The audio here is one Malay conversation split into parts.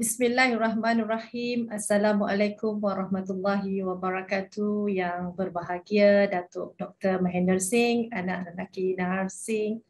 Bismillahirrahmanirrahim. Assalamualaikum warahmatullahi wabarakatuh. Yang berbahagia Datuk Dr. Mahendra Singh, anak lelaki Nahar Singh,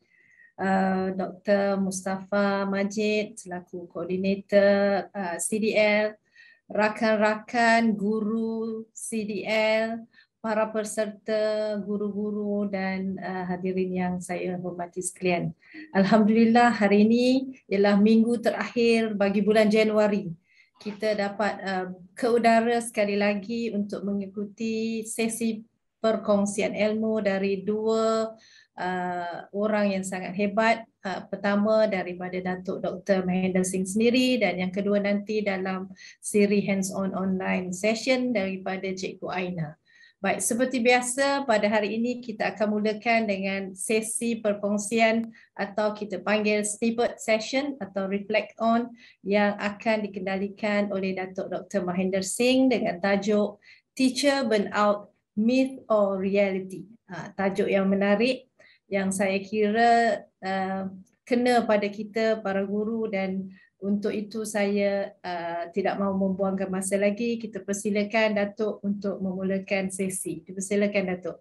uh, Dr. Mustafa Majid selaku koordinator uh, CDL, rakan-rakan guru CDL, para peserta, guru-guru dan uh, hadirin yang saya hormati sekalian. Alhamdulillah hari ini ialah minggu terakhir bagi bulan Januari. Kita dapat uh, ke udara sekali lagi untuk mengikuti sesi perkongsian ilmu dari dua uh, orang yang sangat hebat. Uh, pertama daripada Datuk Dr. Mahendra Singh sendiri dan yang kedua nanti dalam siri hands-on online session daripada Cikgu Aina. Uh, Baik, seperti biasa pada hari ini kita akan mulakan dengan sesi perkongsian atau kita panggil snippet session atau reflect on yang akan dikendalikan oleh Datuk Dr. Mahinder Singh dengan tajuk Teacher Burnout Myth or Reality. Ha, tajuk yang menarik yang saya kira uh, kena pada kita para guru dan untuk itu saya uh, tidak mahu membuangkan masa lagi. Kita persilakan Datuk untuk memulakan sesi. Dipersilakan Datuk.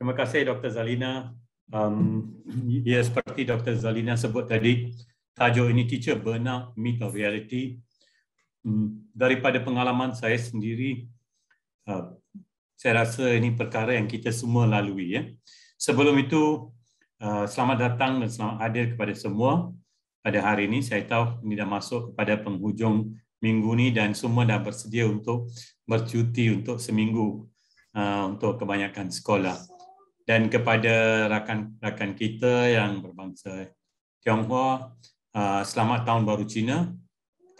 Terima kasih Dr. Zalina. Um, ya seperti Dr. Zalina sebut tadi, tajuk ini teacher benar meet of reality. Um, daripada pengalaman saya sendiri, uh, saya rasa ini perkara yang kita semua lalui. Ya. Sebelum itu, uh, selamat datang dan selamat hadir kepada semua pada hari ini. Saya tahu ini dah masuk kepada penghujung minggu ini dan semua dah bersedia untuk bercuti untuk seminggu uh, untuk kebanyakan sekolah. Dan kepada rakan-rakan kita yang berbangsa Tionghoa, uh, selamat tahun baru Cina.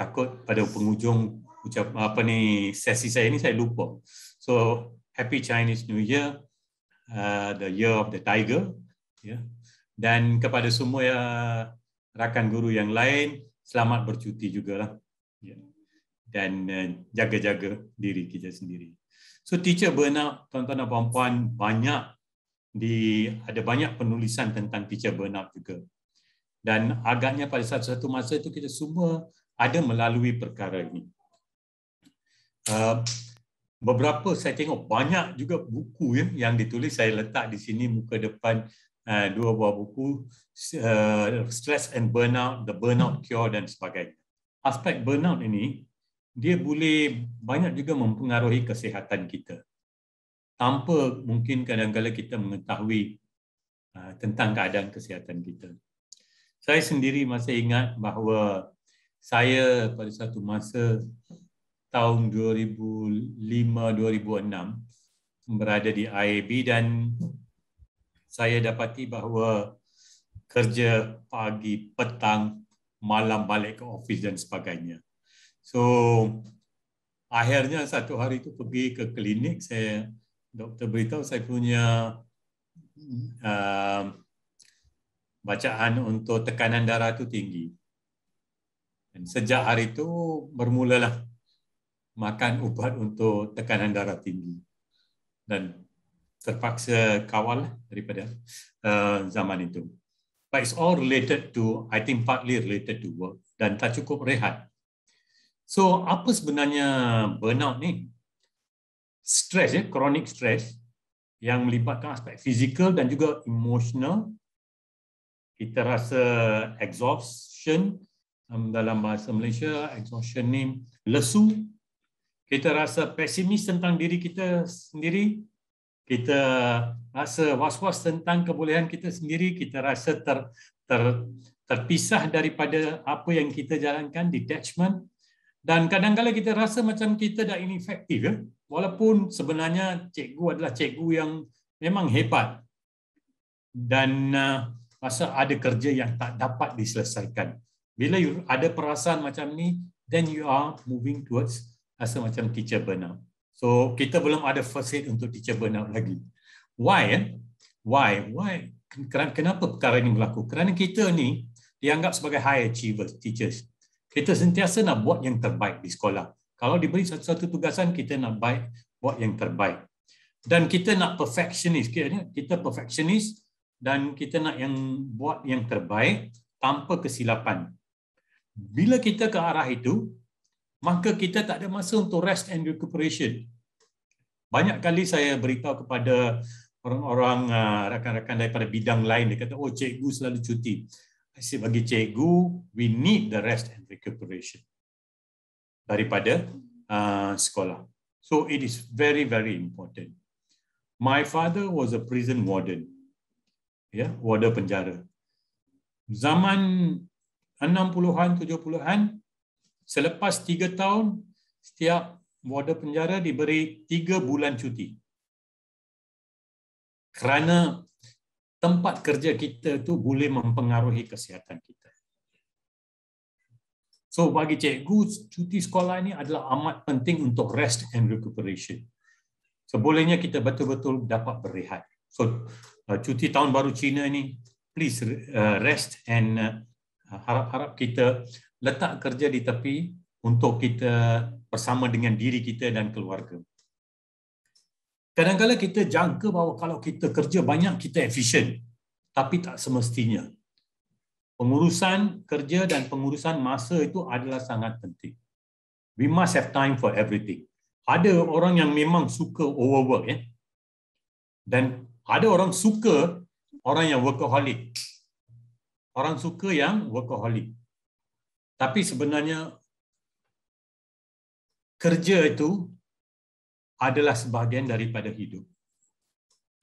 Takut pada penghujung ucap, apa ni sesi saya ini saya lupa. So, happy Chinese New Year, uh, the year of the tiger. Yeah. Dan kepada semua ya rakan guru yang lain, selamat bercuti juga jugalah. Ya. Dan eh, jaga-jaga diri kita sendiri. So teacher benar, tuan-tuan dan puan-puan, banyak di ada banyak penulisan tentang teacher benar juga. Dan agaknya pada satu-satu masa itu kita semua ada melalui perkara ini. Uh, beberapa saya tengok banyak juga buku ya, yang ditulis saya letak di sini muka depan Eh, dua buah buku uh, stress and burnout the burnout cure dan sebagainya aspek burnout ini dia boleh banyak juga mempengaruhi kesihatan kita tanpa mungkin kadang-kadang kita mengetahui uh, tentang keadaan kesihatan kita saya sendiri masih ingat bahawa saya pada satu masa tahun 2005 2006 berada di IAB dan saya dapati bahawa kerja pagi, petang, malam balik ke office dan sebagainya. So akhirnya satu hari itu pergi ke klinik saya doktor beritahu saya punya uh, bacaan untuk tekanan darah itu tinggi. Dan sejak hari itu bermulalah makan ubat untuk tekanan darah tinggi. Dan terpaksa kawal eh, daripada uh, zaman itu. But it's all related to, I think partly related to work dan tak cukup rehat. So apa sebenarnya burnout ni? Stress, eh, chronic stress yang melibatkan aspek fizikal dan juga emosional. Kita rasa exhaustion um, dalam bahasa Malaysia, exhaustion ni lesu. Kita rasa pesimis tentang diri kita sendiri, kita rasa was-was tentang kebolehan kita sendiri, kita rasa ter, ter, terpisah daripada apa yang kita jalankan, detachment. Dan kadang-kala kita rasa macam kita dah ineffective. Eh? Ya. Walaupun sebenarnya cikgu adalah cikgu yang memang hebat. Dan uh, rasa ada kerja yang tak dapat diselesaikan. Bila ada perasaan macam ni, then you are moving towards rasa macam teacher burnout. So kita belum ada first aid untuk teacher burnout lagi. Why? Eh? Why? Why? Kenapa perkara ini berlaku? Kerana kita ni dianggap sebagai high achievers teachers. Kita sentiasa nak buat yang terbaik di sekolah. Kalau diberi satu-satu tugasan, kita nak baik, buat yang terbaik. Dan kita nak perfectionist. kita perfectionist dan kita nak yang buat yang terbaik tanpa kesilapan. Bila kita ke arah itu, maka kita tak ada masa untuk rest and recuperation. Banyak kali saya beritahu kepada orang-orang uh, rakan-rakan daripada bidang lain, dia kata, oh cikgu selalu cuti. Saya bagi cikgu, we need the rest and recuperation daripada uh, sekolah. So it is very, very important. My father was a prison warden. Ya, yeah, warden penjara. Zaman 60-an, 70-an, selepas tiga tahun setiap warden penjara diberi tiga bulan cuti kerana tempat kerja kita tu boleh mempengaruhi kesihatan kita. So bagi cikgu, cuti sekolah ini adalah amat penting untuk rest and recuperation. Sebolehnya kita betul-betul dapat berehat. So uh, cuti tahun baru Cina ini, please uh, rest and uh, harap-harap kita letak kerja di tepi untuk kita bersama dengan diri kita dan keluarga. Kadang-kadang kita jangka bahawa kalau kita kerja banyak, kita efisien. Tapi tak semestinya. Pengurusan kerja dan pengurusan masa itu adalah sangat penting. We must have time for everything. Ada orang yang memang suka overwork. Eh? Dan ada orang suka orang yang workaholic. Orang suka yang workaholic. Tapi sebenarnya kerja itu adalah sebahagian daripada hidup.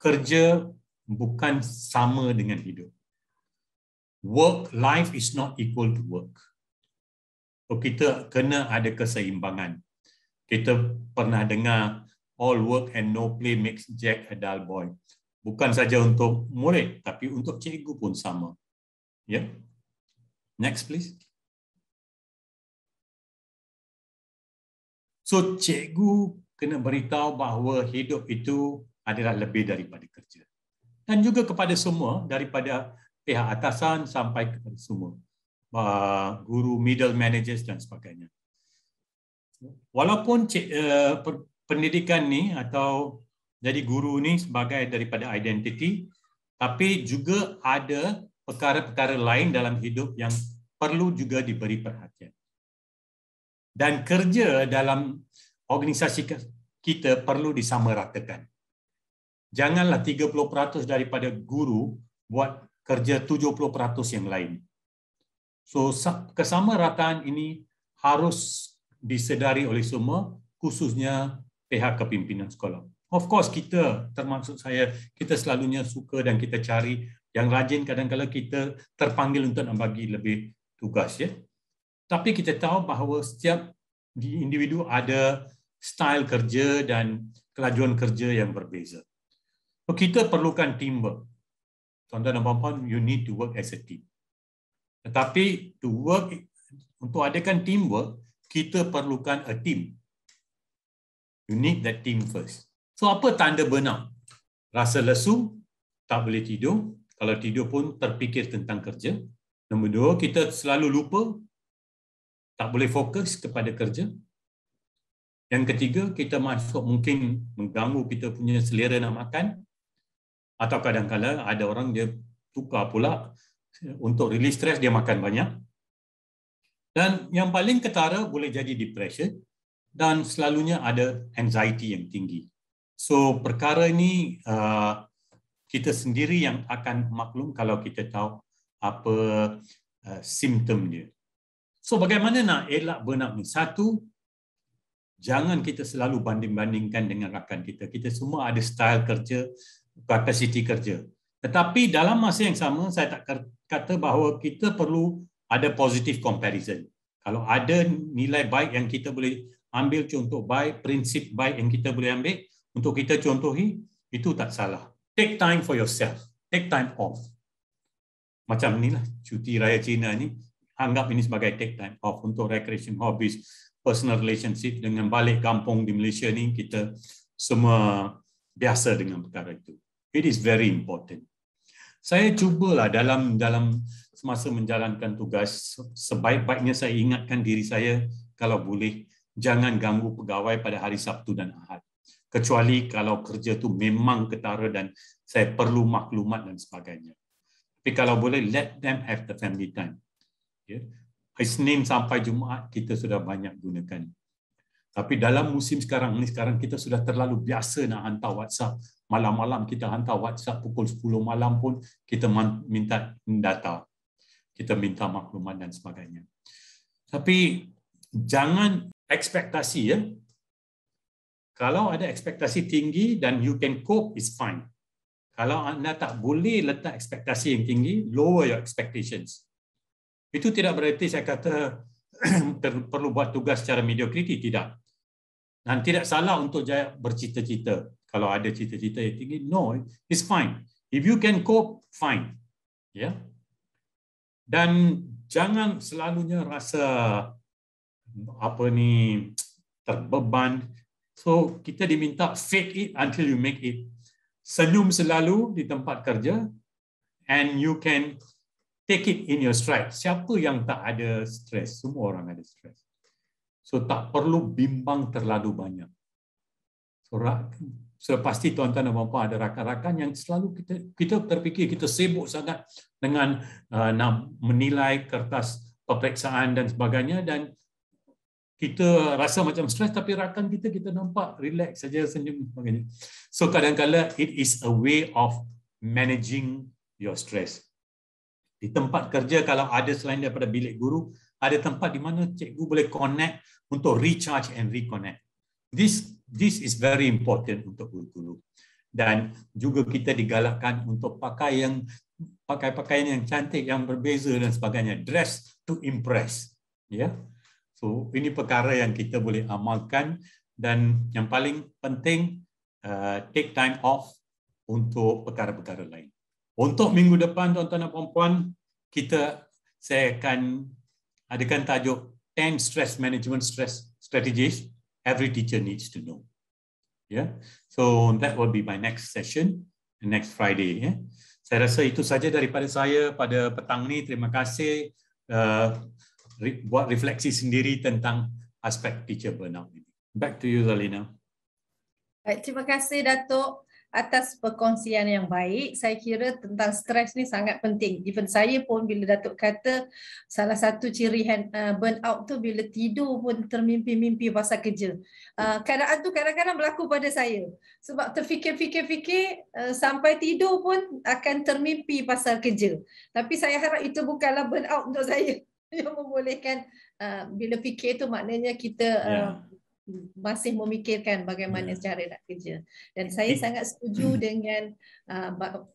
Kerja bukan sama dengan hidup. Work life is not equal to work. So kita kena ada keseimbangan. Kita pernah dengar all work and no play makes Jack a dull boy. Bukan saja untuk murid, tapi untuk cikgu pun sama. Ya. Yeah. Next please. So cikgu kena beritahu bahawa hidup itu adalah lebih daripada kerja. Dan juga kepada semua, daripada pihak atasan sampai kepada semua. Guru, middle managers dan sebagainya. Walaupun cik, uh, pendidikan ni atau jadi guru ni sebagai daripada identiti, tapi juga ada perkara-perkara lain dalam hidup yang perlu juga diberi perhatian dan kerja dalam organisasi kita perlu disamaratakan. Janganlah 30% daripada guru buat kerja 70% yang lain. So kesamarataan ini harus disedari oleh semua khususnya pihak kepimpinan sekolah. Of course kita termasuk saya kita selalunya suka dan kita cari yang rajin kadang-kadang kita terpanggil untuk membagi lebih tugas ya. Tapi kita tahu bahawa setiap individu ada style kerja dan kelajuan kerja yang berbeza. So, kita perlukan teamwork. Tuan-tuan dan puan-puan, you need to work as a team. Tetapi to work, untuk adakan teamwork, kita perlukan a team. You need that team first. So apa tanda benar? Rasa lesu, tak boleh tidur. Kalau tidur pun terfikir tentang kerja. Nombor dua, kita selalu lupa tak boleh fokus kepada kerja. Yang ketiga, kita masuk mungkin mengganggu kita punya selera nak makan. Atau kadang-kadang ada orang dia tukar pula untuk release stress, dia makan banyak. Dan yang paling ketara boleh jadi depression dan selalunya ada anxiety yang tinggi. So perkara ini uh, kita sendiri yang akan maklum kalau kita tahu apa uh, simptom dia. So bagaimana nak elak burnout ni? Satu, jangan kita selalu banding-bandingkan dengan rakan kita. Kita semua ada style kerja, capacity kerja. Tetapi dalam masa yang sama, saya tak kata bahawa kita perlu ada positive comparison. Kalau ada nilai baik yang kita boleh ambil contoh baik, prinsip baik yang kita boleh ambil untuk kita contohi, itu tak salah. Take time for yourself. Take time off. Macam inilah cuti raya Cina ni anggap ini sebagai take time off untuk recreation hobbies personal relationship dengan balik kampung di Malaysia ni kita semua biasa dengan perkara itu it is very important saya cubalah dalam dalam semasa menjalankan tugas sebaik-baiknya saya ingatkan diri saya kalau boleh jangan ganggu pegawai pada hari Sabtu dan Ahad kecuali kalau kerja tu memang ketara dan saya perlu maklumat dan sebagainya tapi kalau boleh let them have the family time Ya. Isnin sampai Jumaat kita sudah banyak gunakan. Tapi dalam musim sekarang ini, sekarang kita sudah terlalu biasa nak hantar WhatsApp. Malam-malam kita hantar WhatsApp pukul 10 malam pun kita minta data. Kita minta makluman dan sebagainya. Tapi jangan ekspektasi ya. Kalau ada ekspektasi tinggi dan you can cope is fine. Kalau anda tak boleh letak ekspektasi yang tinggi, lower your expectations. Itu tidak berarti saya kata perlu buat tugas secara mediokriti, tidak. Dan tidak salah untuk jaya bercita-cita. Kalau ada cita-cita yang tinggi, no, it's fine. If you can cope, fine. Ya. Yeah? Dan jangan selalunya rasa apa ni terbeban. So kita diminta fake it until you make it. Senyum selalu di tempat kerja and you can take it in your stride. Siapa yang tak ada stres? Semua orang ada stres. So tak perlu bimbang terlalu banyak. So, so pasti tuan-tuan dan puan-puan ada rakan-rakan yang selalu kita kita terfikir kita sibuk sangat dengan uh, nak menilai kertas peperiksaan dan sebagainya dan kita rasa macam stres tapi rakan kita kita nampak relax saja senyum sebagainya. So kadang kadang it is a way of managing your stress di tempat kerja kalau ada selain daripada bilik guru ada tempat di mana cikgu boleh connect untuk recharge and reconnect this this is very important untuk guru-guru dan juga kita digalakkan untuk pakai yang pakai pakaian yang cantik yang berbeza dan sebagainya dress to impress ya yeah? so ini perkara yang kita boleh amalkan dan yang paling penting uh, take time off untuk perkara-perkara lain untuk minggu depan tuan-tuan dan puan-puan, kita saya akan adakan tajuk 10 stress management stress strategies every teacher needs to know. Yeah. So that will be my next session next Friday ya. Yeah. Saya rasa itu saja daripada saya pada petang ni. Terima kasih uh, buat refleksi sendiri tentang aspek teacher burnout Back to you Zalina. Baik, terima kasih Datuk atas perkongsian yang baik. Saya kira tentang stres ni sangat penting. Even saya pun bila Datuk kata salah satu ciri hand, uh, out tu bila tidur pun termimpi-mimpi pasal kerja. Uh, keadaan tu kadang-kadang berlaku pada saya. Sebab terfikir-fikir-fikir uh, sampai tidur pun akan termimpi pasal kerja. Tapi saya harap itu bukanlah burn out untuk saya yang membolehkan uh, bila fikir tu maknanya kita uh, yeah masih memikirkan bagaimana ya. cara nak kerja. Dan saya eh. sangat setuju hmm. dengan uh,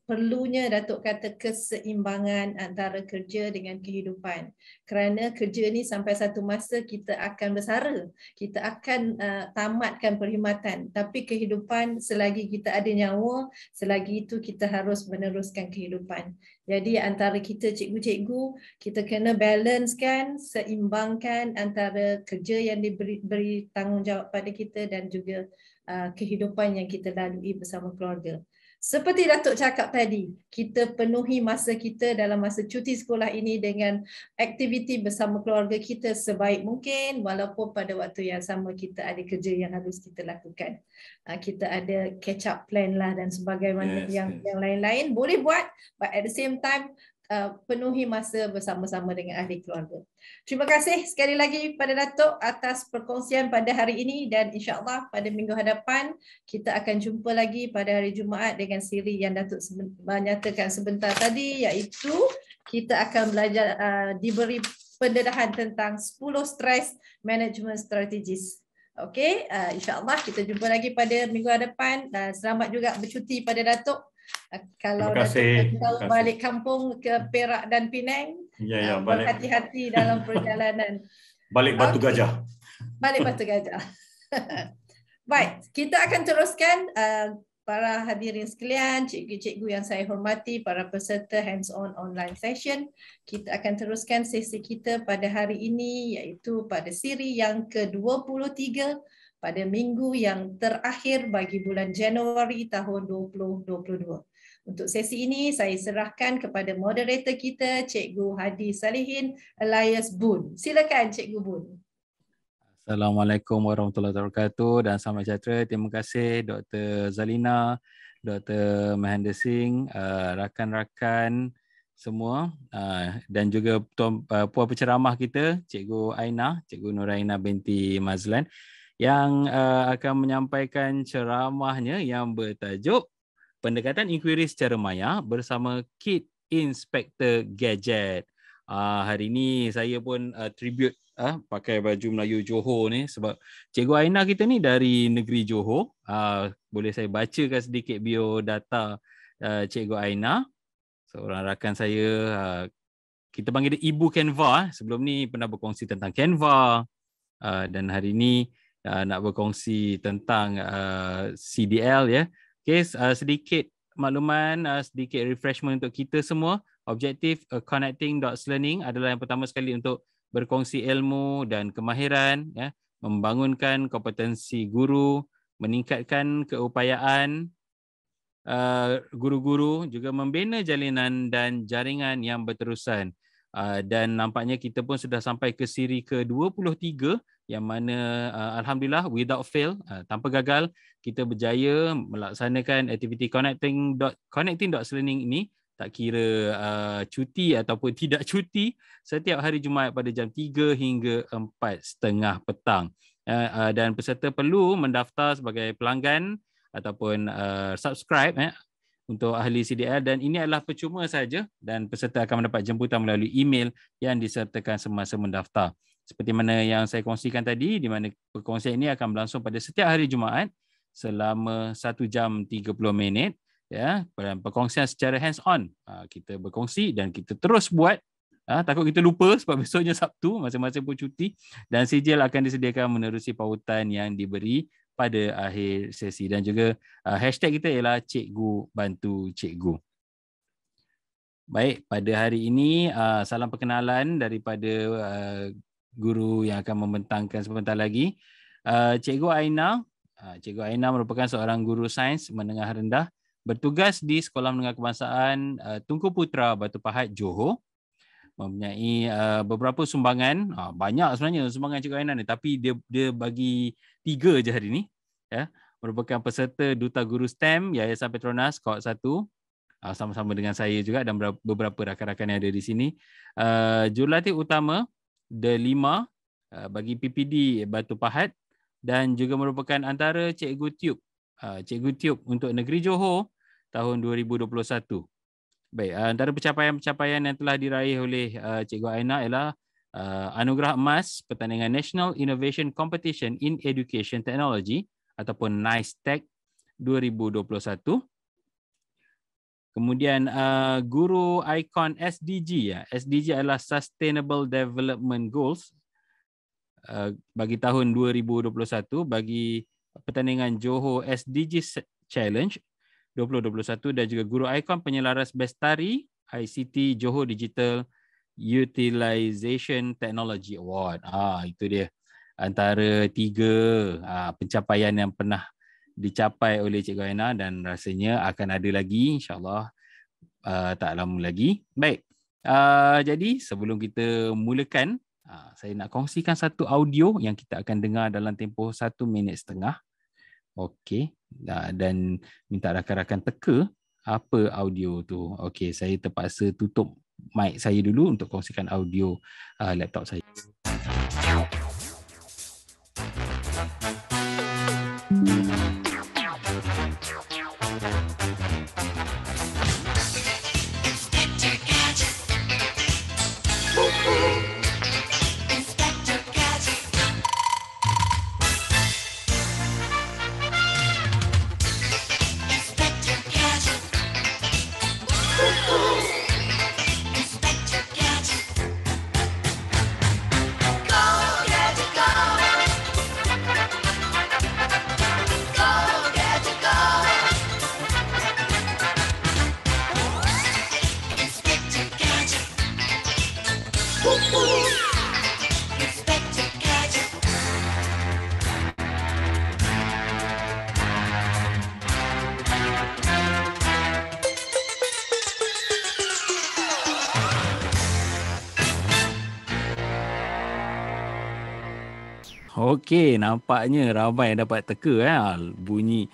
perlunya Datuk kata keseimbangan antara kerja dengan kehidupan. Kerana kerja ni sampai satu masa kita akan bersara, kita akan uh, tamatkan perkhidmatan. Tapi kehidupan selagi kita ada nyawa, selagi itu kita harus meneruskan kehidupan. Jadi antara kita cikgu-cikgu, kita kena balance kan, seimbangkan antara kerja yang diberi beri tanggungjawab pada kita dan juga uh, kehidupan yang kita lalui bersama keluarga. Seperti Datuk cakap tadi, kita penuhi masa kita dalam masa cuti sekolah ini dengan aktiviti bersama keluarga kita sebaik mungkin walaupun pada waktu yang sama kita ada kerja yang harus kita lakukan. Ah, kita ada catch up plan lah dan sebagainya yes, yang yes. yang lain-lain boleh buat but at the same time Uh, penuhi masa bersama-sama dengan ahli keluarga. Terima kasih sekali lagi pada Datuk atas perkongsian pada hari ini dan insyaAllah pada minggu hadapan kita akan jumpa lagi pada hari Jumaat dengan siri yang Datuk menyatakan sebentar tadi iaitu kita akan belajar uh, diberi pendedahan tentang 10 stress management strategies. Okey, uh, insyaAllah kita jumpa lagi pada minggu hadapan dan selamat juga bercuti pada Datuk kalau kau balik kampung ke Perak dan Penang ya ya uh, balik hati-hati dalam perjalanan balik batu gajah balik batu gajah baik kita akan teruskan uh, para hadirin sekalian cikgu-cikgu yang saya hormati para peserta hands on online session kita akan teruskan sesi kita pada hari ini iaitu pada siri yang ke-23 pada minggu yang terakhir bagi bulan Januari tahun 2022. Untuk sesi ini, saya serahkan kepada moderator kita, Cikgu Hadi Salihin Elias Boon. Silakan Cikgu Boon. Assalamualaikum warahmatullahi wabarakatuh dan selamat sejahtera. Terima kasih Dr. Zalina, Dr. Mahendra Singh, eh, rakan-rakan semua eh, dan juga eh, puan penceramah kita Cikgu Aina, Cikgu Nuraina binti Mazlan yang uh, akan menyampaikan ceramahnya yang bertajuk Pendekatan Inquiry Secara Maya bersama Kit Inspector Gadget. Uh, hari ini saya pun uh, tribute uh, pakai baju Melayu Johor ni sebab Cikgu Aina kita ni dari negeri Johor. Uh, boleh saya bacakan sedikit bio data uh, Cikgu Aina. Seorang rakan saya, uh, kita panggil dia Ibu Canva. Sebelum ni pernah berkongsi tentang Canva. Uh, dan hari ini uh, nak berkongsi tentang uh, CDL ya. Okay, uh, sedikit makluman, uh, sedikit refreshment untuk kita semua. Objektif uh, connecting dots learning adalah yang pertama sekali untuk berkongsi ilmu dan kemahiran ya, membangunkan kompetensi guru, meningkatkan keupayaan Uh, guru-guru juga membina jalinan dan jaringan yang berterusan uh, dan nampaknya kita pun sudah sampai ke siri ke-23 yang mana uh, alhamdulillah without fail uh, tanpa gagal kita berjaya melaksanakan aktiviti connecting dot connecting dot learning ini tak kira uh, cuti ataupun tidak cuti setiap hari Jumaat pada jam 3 hingga setengah petang uh, uh, dan peserta perlu mendaftar sebagai pelanggan ataupun uh, subscribe eh, untuk ahli CDL dan ini adalah percuma saja dan peserta akan mendapat jemputan melalui email yang disertakan semasa mendaftar seperti mana yang saya kongsikan tadi di mana perkongsian ini akan berlangsung pada setiap hari Jumaat selama 1 jam 30 minit ya dan perkongsian secara hands on ha, kita berkongsi dan kita terus buat Ah, takut kita lupa sebab besoknya Sabtu, masing-masing pun cuti dan sijil akan disediakan menerusi pautan yang diberi pada akhir sesi dan juga uh, hashtag kita ialah Cikgu Bantu Cikgu. Baik, pada hari ini salam perkenalan daripada guru yang akan membentangkan sebentar lagi. Uh, Cikgu Aina, uh, Cikgu Aina merupakan seorang guru sains menengah rendah bertugas di Sekolah Menengah Kebangsaan uh, Tungku Putra Batu Pahat Johor. Mempunyai uh, beberapa sumbangan, uh, banyak sebenarnya sumbangan Cikgu Aina ni tapi dia dia bagi tiga je hari ni. Ya. Yeah. Merupakan peserta Duta Guru STEM Yayasan Petronas Kod 1 ah, sama-sama dengan saya juga dan beberapa rakan-rakan yang ada di sini. Uh, jurulatih utama Delima uh, bagi PPD Batu Pahat dan juga merupakan antara cikgu tiup uh, cikgu tiup untuk negeri Johor tahun 2021. Baik, uh, antara pencapaian-pencapaian yang telah diraih oleh uh, cikgu Aina ialah uh, anugerah emas pertandingan National Innovation Competition in Education Technology ataupun NICE Tech 2021. Kemudian uh, guru ikon SDG ya. SDG adalah Sustainable Development Goals uh, bagi tahun 2021 bagi pertandingan Johor SDG Challenge 2021 dan juga guru ikon penyelaras Bestari ICT Johor Digital Utilization Technology Award. Ah itu dia antara tiga ah, pencapaian yang pernah dicapai oleh Cikgu Aina dan rasanya akan ada lagi insyaAllah uh, tak lama lagi. Baik, uh, jadi sebelum kita mulakan, uh, saya nak kongsikan satu audio yang kita akan dengar dalam tempoh satu minit setengah. Okey, uh, dan minta rakan-rakan teka apa audio tu. Okey, saya terpaksa tutup mic saya dulu untuk kongsikan audio uh, laptop saya. Okay. nampaknya ramai yang dapat teka eh ha, bunyi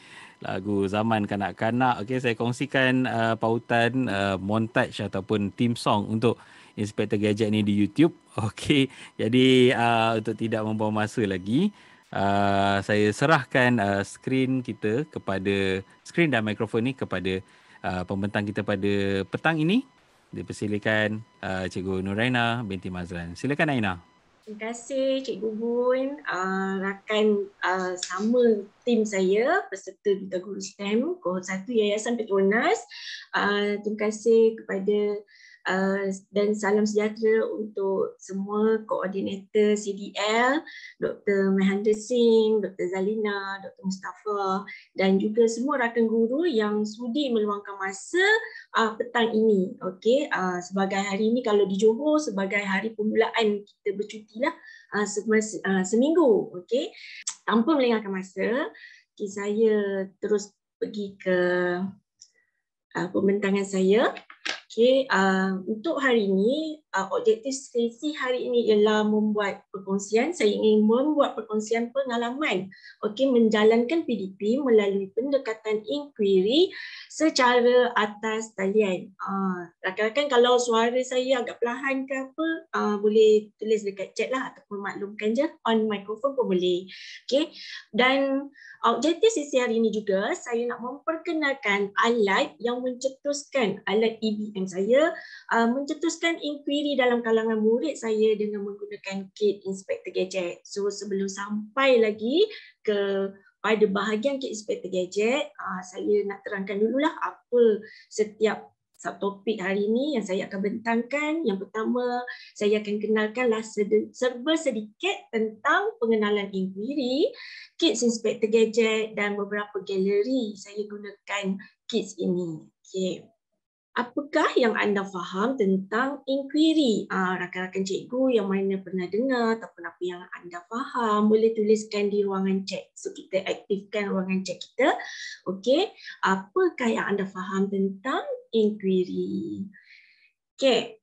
lagu zaman kanak-kanak. Okey saya kongsikan uh, pautan uh, montage ataupun theme song untuk Inspector Gadget ni di YouTube. Okey. Jadi uh, untuk tidak membawa masa lagi Uh, saya serahkan uh, skrin kita kepada skrin dan mikrofon ni kepada uh, pembentang kita pada petang ini. Dipersilakan uh, Cikgu Nuraina binti Mazlan. Silakan Aina. Terima kasih Cikgu Bun, uh, rakan uh, sama tim saya, peserta Duta Guru STEM, Kohol 1 Yayasan Petronas. Uh, terima kasih kepada Uh, dan salam sejahtera untuk semua koordinator CDL, Dr. Mahendra Singh, Dr. Zalina, Dr. Mustafa dan juga semua rakan guru yang sudi meluangkan masa uh, petang ini. Okey, uh, sebagai hari ini kalau di Johor sebagai hari permulaan kita bercuti lah uh, semasa, uh, seminggu. Okey, tanpa melengahkan masa, okay, saya terus pergi ke uh, pembentangan saya. Okay, uh, untuk hari ini uh, objektif sesi hari ini ialah membuat perkongsian. Saya ingin membuat perkongsian pengalaman okay, menjalankan PDP melalui pendekatan inquiry secara atas talian. Ah, rakan-rakan uh, kalau suara saya agak perlahan ke apa, uh, boleh tulis dekat chat lah ataupun maklumkan je. On microphone pun boleh. Okay. Dan objektif sesi hari ini juga, saya nak memperkenalkan alat yang mencetuskan, alat EBM saya, uh, mencetuskan inquiry sendiri dalam kalangan murid saya dengan menggunakan kit Inspector Gadget. So sebelum sampai lagi ke pada bahagian kit Inspector Gadget, uh, saya nak terangkan dululah apa setiap subtopik hari ini yang saya akan bentangkan. Yang pertama, saya akan kenalkanlah serba sedikit tentang pengenalan inquiry, kit inspector gadget dan beberapa galeri saya gunakan kit ini. Okay. Apakah yang anda faham tentang inquiry? Ah, rakan-rakan cikgu yang mana pernah dengar ataupun apa yang anda faham, boleh tuliskan di ruangan chat. So kita aktifkan ruangan chat kita. Okey, apakah yang anda faham tentang inquiry? Okey,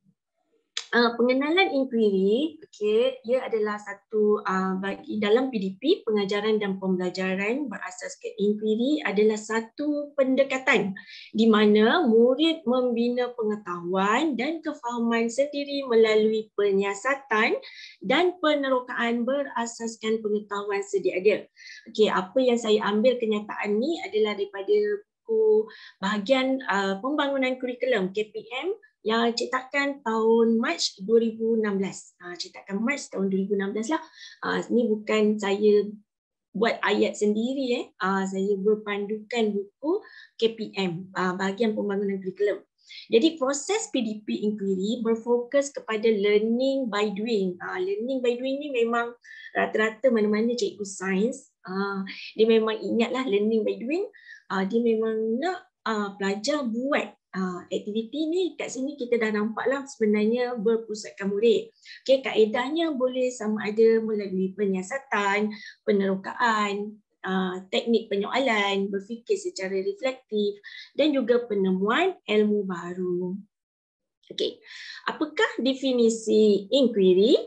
Uh, pengenalan inquiry okay, ia adalah satu uh, bagi dalam PDP pengajaran dan pembelajaran berasaskan inquiry adalah satu pendekatan di mana murid membina pengetahuan dan kefahaman sendiri melalui penyiasatan dan penerokaan berasaskan pengetahuan sedia ada. Okey apa yang saya ambil kenyataan ni adalah daripada bahagian uh, pembangunan kurikulum KPM yang cetakan tahun March 2016. Ah cetakan March tahun 2016 lah. Ah ni bukan saya buat ayat sendiri eh. Ah saya berpandukan buku KPM ah bahagian pembangunan kurikulum. Jadi proses PDP inquiry berfokus kepada learning by doing. Ah learning by doing ni memang rata-rata mana-mana cikgu sains ah, dia memang ingatlah learning by doing ah, dia memang nak pelajar ah, buat Ah, aktiviti ni kat sini kita dah nampaklah sebenarnya berpusatkan murid. Okey kaedahnya boleh sama ada melalui penyiasatan, penerokaan, ah, teknik penyoalan, berfikir secara reflektif dan juga penemuan ilmu baru. Okey. Apakah definisi inquiry?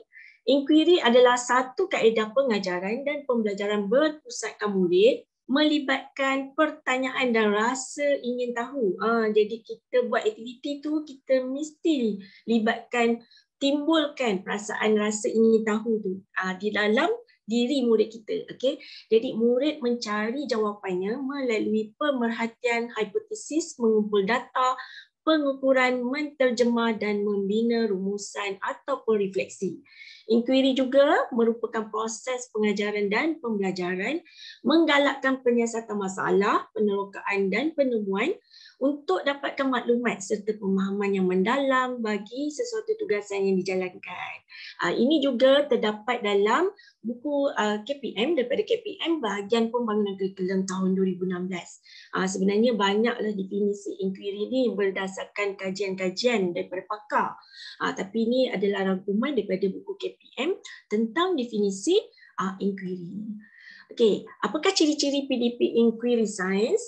Inquiry adalah satu kaedah pengajaran dan pembelajaran berpusatkan murid melibatkan pertanyaan dan rasa ingin tahu. Uh, jadi kita buat aktiviti tu kita mesti libatkan timbulkan perasaan rasa ingin tahu tu uh, di dalam diri murid kita. Okay? Jadi murid mencari jawapannya melalui pemerhatian hipotesis, mengumpul data, pengukuran, menterjemah dan membina rumusan ataupun refleksi. Inquiry juga merupakan proses pengajaran dan pembelajaran menggalakkan penyiasatan masalah, penerokaan dan penemuan untuk dapatkan maklumat serta pemahaman yang mendalam bagi sesuatu tugasan yang dijalankan. Ah, ini juga terdapat dalam buku ah, KPM daripada KPM bahagian pembangunan kekelam tahun 2016. Ah, sebenarnya banyaklah definisi inquiry ini berdasarkan kajian-kajian daripada pakar. Tapi ini adalah rangkuman daripada buku KPM tentang definisi inquiry. Okey, apakah ciri-ciri PDP inquiry science?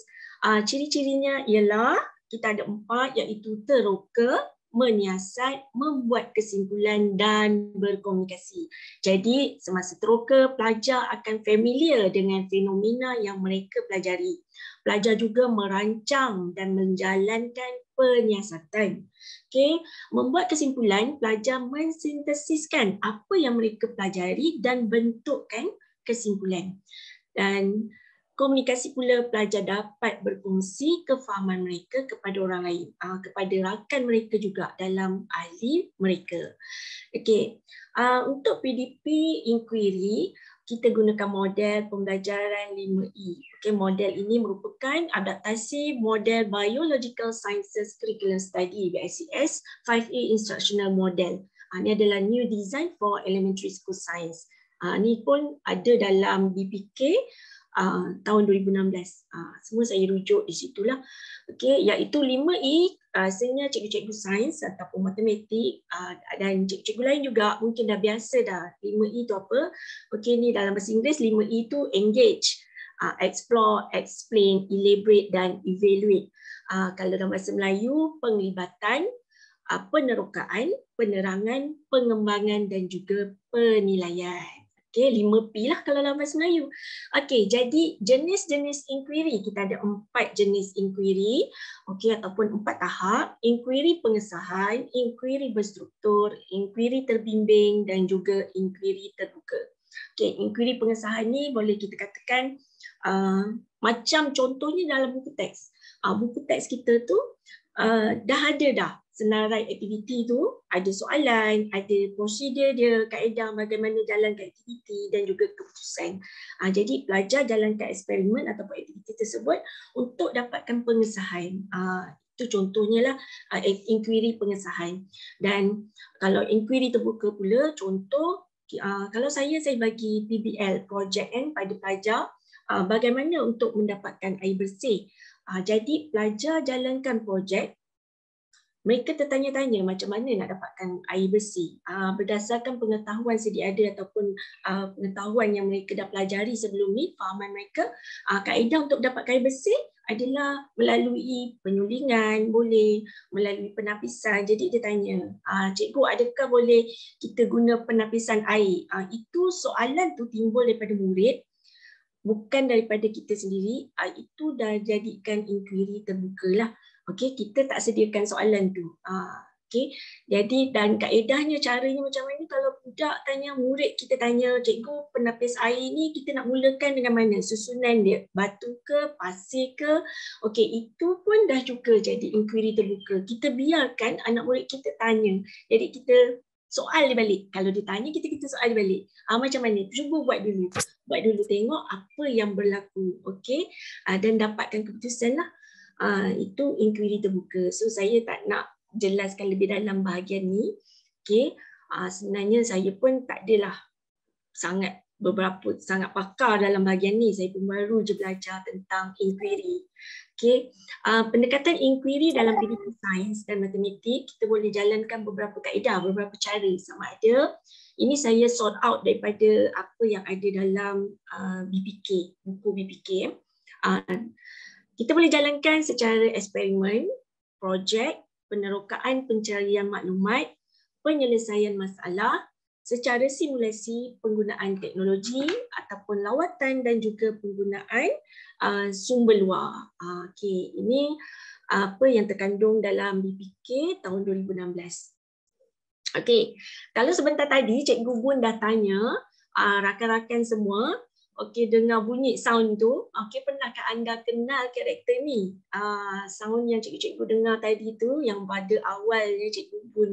Uh, Ciri-cirinya ialah kita ada empat iaitu teroka, menyiasat, membuat kesimpulan dan berkomunikasi. Jadi semasa teroka, pelajar akan familiar dengan fenomena yang mereka pelajari. Pelajar juga merancang dan menjalankan penyiasatan. Okay. Membuat kesimpulan, pelajar mensintesiskan apa yang mereka pelajari dan bentukkan kesimpulan. Dan komunikasi pula pelajar dapat berkongsi kefahaman mereka kepada orang lain, uh, kepada rakan mereka juga dalam ahli mereka. Okey, uh, untuk PDP inquiry, kita gunakan model pembelajaran 5E. Okey, model ini merupakan adaptasi model Biological Sciences Curriculum Study (BSCS) 5E Instructional Model. Uh, ini adalah new design for elementary school science. Uh, ini pun ada dalam BPK. Uh, uh, tahun 2016. Uh, ah, semua saya rujuk di situlah. okay, iaitu 5E rasanya uh, cikgu-cikgu sains ataupun matematik uh, dan cikgu-cikgu lain juga mungkin dah biasa dah 5E itu apa. Okay, ni dalam bahasa Inggeris 5E itu engage, uh, explore, explain, elaborate dan evaluate. Uh, kalau dalam bahasa Melayu, penglibatan, uh, penerokaan, penerangan, pengembangan dan juga penilaian. Okey, lima p lah kalau dalam bahasa Melayu. Okay, jadi jenis-jenis inquiry. Kita ada empat jenis inquiry. okey, ataupun empat tahap. Inquiry pengesahan, inquiry berstruktur, inquiry terbimbing dan juga inquiry terbuka. Okey, inquiry pengesahan ni boleh kita katakan uh, macam contohnya dalam buku teks. Uh, buku teks kita tu uh, dah ada dah senarai aktiviti tu ada soalan, ada prosedur dia, kaedah bagaimana jalankan aktiviti dan juga keputusan. Ha, jadi pelajar jalankan eksperimen atau aktiviti tersebut untuk dapatkan pengesahan. Ha, itu contohnya lah ha, inquiry pengesahan. Dan kalau inquiry terbuka pula, contoh ha, kalau saya saya bagi PBL project kan pada pelajar ha, bagaimana untuk mendapatkan air bersih. Ha, jadi pelajar jalankan projek mereka tertanya-tanya macam mana nak dapatkan air bersih uh, berdasarkan pengetahuan sedia ada ataupun uh, pengetahuan yang mereka dah pelajari sebelum ni fahaman mereka uh, kaedah untuk dapat air bersih adalah melalui penyulingan boleh melalui penapisan jadi dia tanya uh, cikgu adakah boleh kita guna penapisan air uh, itu soalan tu timbul daripada murid bukan daripada kita sendiri uh, itu dah jadikan inquiry terbuka lah Okey, kita tak sediakan soalan tu. Ah, okey. Jadi dan kaedahnya caranya macam mana kalau budak tanya murid kita tanya cikgu penapis air ni kita nak mulakan dengan mana susunan dia batu ke pasir ke okey itu pun dah juga jadi inquiry terbuka kita biarkan anak murid kita tanya jadi kita soal dia balik kalau dia tanya kita kita soal dia balik ah, macam mana cuba buat dulu buat dulu tengok apa yang berlaku okey ah, dan dapatkan keputusan lah Ah, itu inquiry terbuka. So saya tak nak jelaskan lebih dalam bahagian ni. Okay. Uh, sebenarnya saya pun tak adalah sangat beberapa sangat pakar dalam bahagian ni. Saya pun baru je belajar tentang inquiry. Okay. Uh, pendekatan inquiry dalam bidang sains dan matematik, kita boleh jalankan beberapa kaedah, beberapa cara sama ada. Ini saya sort out daripada apa yang ada dalam uh, BPK, buku BPK. Uh, kita boleh jalankan secara eksperimen, projek, penerokaan pencarian maklumat, penyelesaian masalah, secara simulasi penggunaan teknologi ataupun lawatan dan juga penggunaan uh, sumber luar. Uh, ah, okay. Ini uh, apa yang terkandung dalam BPK tahun 2016. Okay. Kalau sebentar tadi Cikgu Gun dah tanya uh, rakan-rakan semua, okey dengar bunyi sound tu okey pernahkah anda kenal karakter ni uh, sound yang cikgu-cikgu dengar tadi tu yang pada awalnya cikgu pun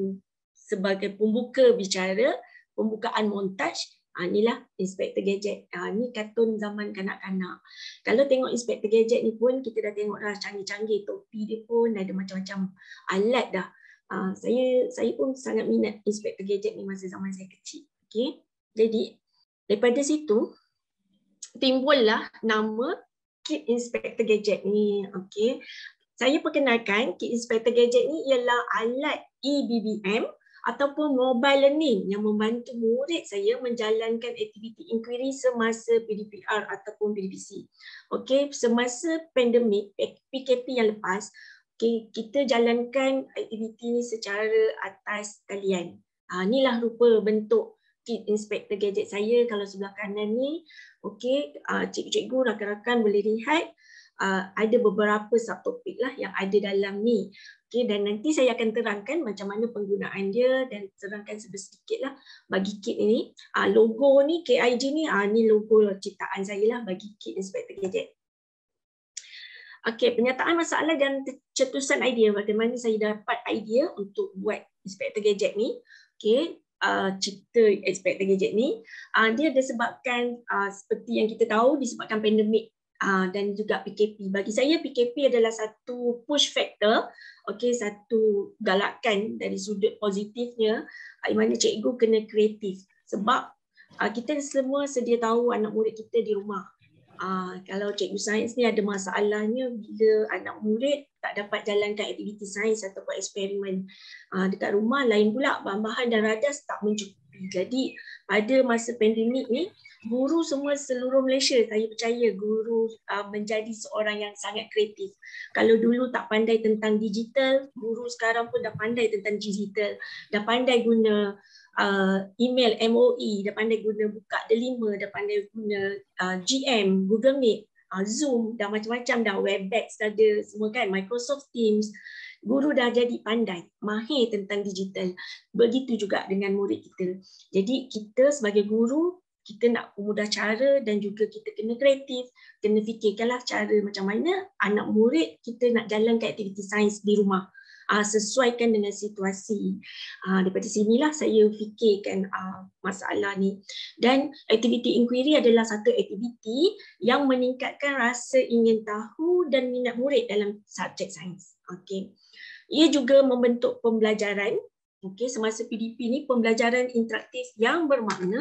sebagai pembuka bicara pembukaan montage Ha, ah, inilah Inspector Gadget. Ha, ni kartun zaman kanak-kanak. Kalau tengok Inspector Gadget ni pun, kita dah tengok dah canggih-canggih. Topi dia pun ada macam-macam alat dah. Ha, saya saya pun sangat minat Inspector Gadget ni masa zaman saya kecil. Okey, Jadi, daripada situ, timbullah nama Kit Inspector Gadget ni. Okey. Saya perkenalkan Kit Inspector Gadget ni ialah alat eBBM ataupun mobile learning yang membantu murid saya menjalankan aktiviti inquiry semasa PDPR ataupun PDPC. Okey, semasa pandemik PKP yang lepas, okey, kita jalankan aktiviti ni secara atas talian. Ah, inilah rupa bentuk kit inspector gadget saya kalau sebelah kanan ni okey uh, cikgu-cikgu rakan-rakan boleh lihat uh, ada beberapa subtopik lah yang ada dalam ni okey dan nanti saya akan terangkan macam mana penggunaan dia dan terangkan sedikit lah bagi kit ini uh, logo ni KIG ni uh, ni logo ciptaan saya lah bagi kit inspector gadget Okey, penyataan masalah dan cetusan idea bagaimana saya dapat idea untuk buat inspector gadget ni. Okey, uh, cerita aspek gadget ni uh, dia disebabkan uh, seperti yang kita tahu disebabkan pandemik uh, dan juga PKP bagi saya PKP adalah satu push factor okey satu galakan dari sudut positifnya uh, mana cikgu kena kreatif sebab uh, kita semua sedia tahu anak murid kita di rumah Uh, kalau cikgu sains ni ada masalahnya bila anak murid tak dapat jalankan aktiviti sains ataupun eksperimen uh, dekat rumah, lain pula bahan-bahan dan radas tak mencukupi. Jadi pada masa pandemik ni, guru semua seluruh Malaysia, saya percaya guru uh, menjadi seorang yang sangat kreatif. Kalau dulu tak pandai tentang digital, guru sekarang pun dah pandai tentang digital, dah pandai guna uh, email MOE dah pandai guna buka Delima dah pandai guna uh, GM, Google Meet, uh, Zoom dan macam-macam dah Webex dah ada semua kan Microsoft Teams. Guru dah jadi pandai, mahir tentang digital. Begitu juga dengan murid kita. Jadi kita sebagai guru kita nak mudah cara dan juga kita kena kreatif, kena fikirkanlah cara macam mana anak murid kita nak jalankan aktiviti sains di rumah uh, sesuaikan dengan situasi. Uh, daripada sinilah saya fikirkan uh, masalah ni. Dan aktiviti inquiry adalah satu aktiviti yang meningkatkan rasa ingin tahu dan minat murid dalam subjek sains. Okey. Ia juga membentuk pembelajaran Okey, semasa PDP ni pembelajaran interaktif yang bermakna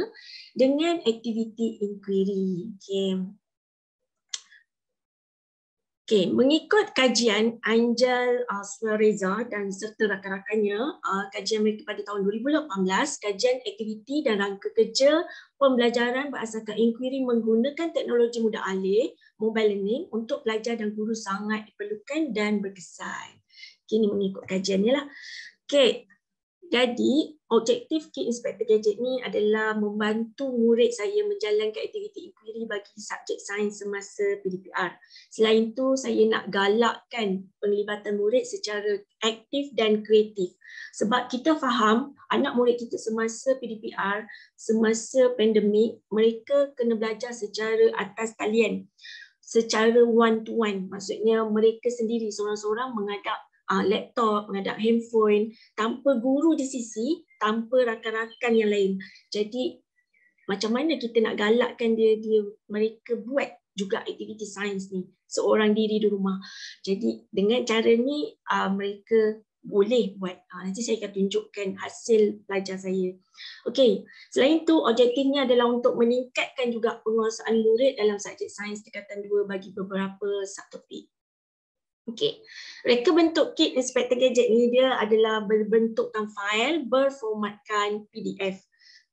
dengan aktiviti inquiry. Okey. Okay, mengikut kajian Angel Asmareza uh, dan serta rakan-rakannya, uh, kajian mereka pada tahun 2018, kajian aktiviti dan rangka kerja pembelajaran berasaskan inquiry menggunakan teknologi mudah alih, mobile learning untuk pelajar dan guru sangat diperlukan dan berkesan. Okay, mengikut kajiannya lah. Okay, jadi objektif key inspector gadget ni adalah membantu murid saya menjalankan aktiviti inquiry bagi subjek sains semasa PDPR. Selain tu saya nak galakkan penglibatan murid secara aktif dan kreatif. Sebab kita faham anak murid kita semasa PDPR, semasa pandemik, mereka kena belajar secara atas talian. Secara one to one, maksudnya mereka sendiri seorang-seorang menghadap uh, laptop, menghadap handphone, tanpa guru di sisi, tanpa rakan-rakan yang lain. Jadi macam mana kita nak galakkan dia dia mereka buat juga aktiviti sains ni seorang diri di rumah. Jadi dengan cara ni uh, mereka boleh buat. Uh, nanti saya akan tunjukkan hasil pelajar saya. Okey, selain tu, objektifnya adalah untuk meningkatkan juga penguasaan murid dalam subjek sains tingkatan 2 bagi beberapa subtopik. Okey. Reka bentuk kit Inspector Gadget ni dia adalah berbentukkan file berformatkan PDF.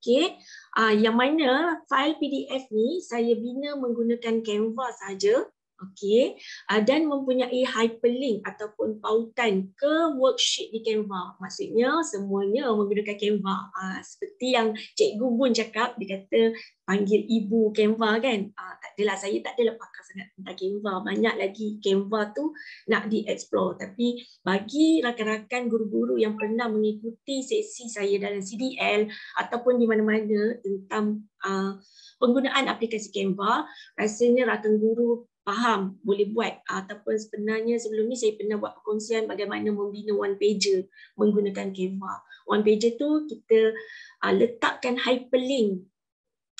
Okey. Uh, yang mana file PDF ni saya bina menggunakan Canva saja okey uh, dan mempunyai hyperlink ataupun pautan ke worksheet di Canva maksudnya semuanya menggunakan Canva uh, seperti yang cikgu pun cakap dia kata panggil ibu Canva kan uh, tak adalah saya tak adalah pakar sangat tentang Canva banyak lagi Canva tu nak dieksplor tapi bagi rakan-rakan guru-guru yang pernah mengikuti sesi saya dalam CDL ataupun di mana-mana tentang uh, penggunaan aplikasi Canva rasanya rakan guru faham, boleh buat. Ataupun sebenarnya sebelum ni saya pernah buat perkongsian bagaimana membina one pager menggunakan Canva. One pager tu kita ah, letakkan hyperlink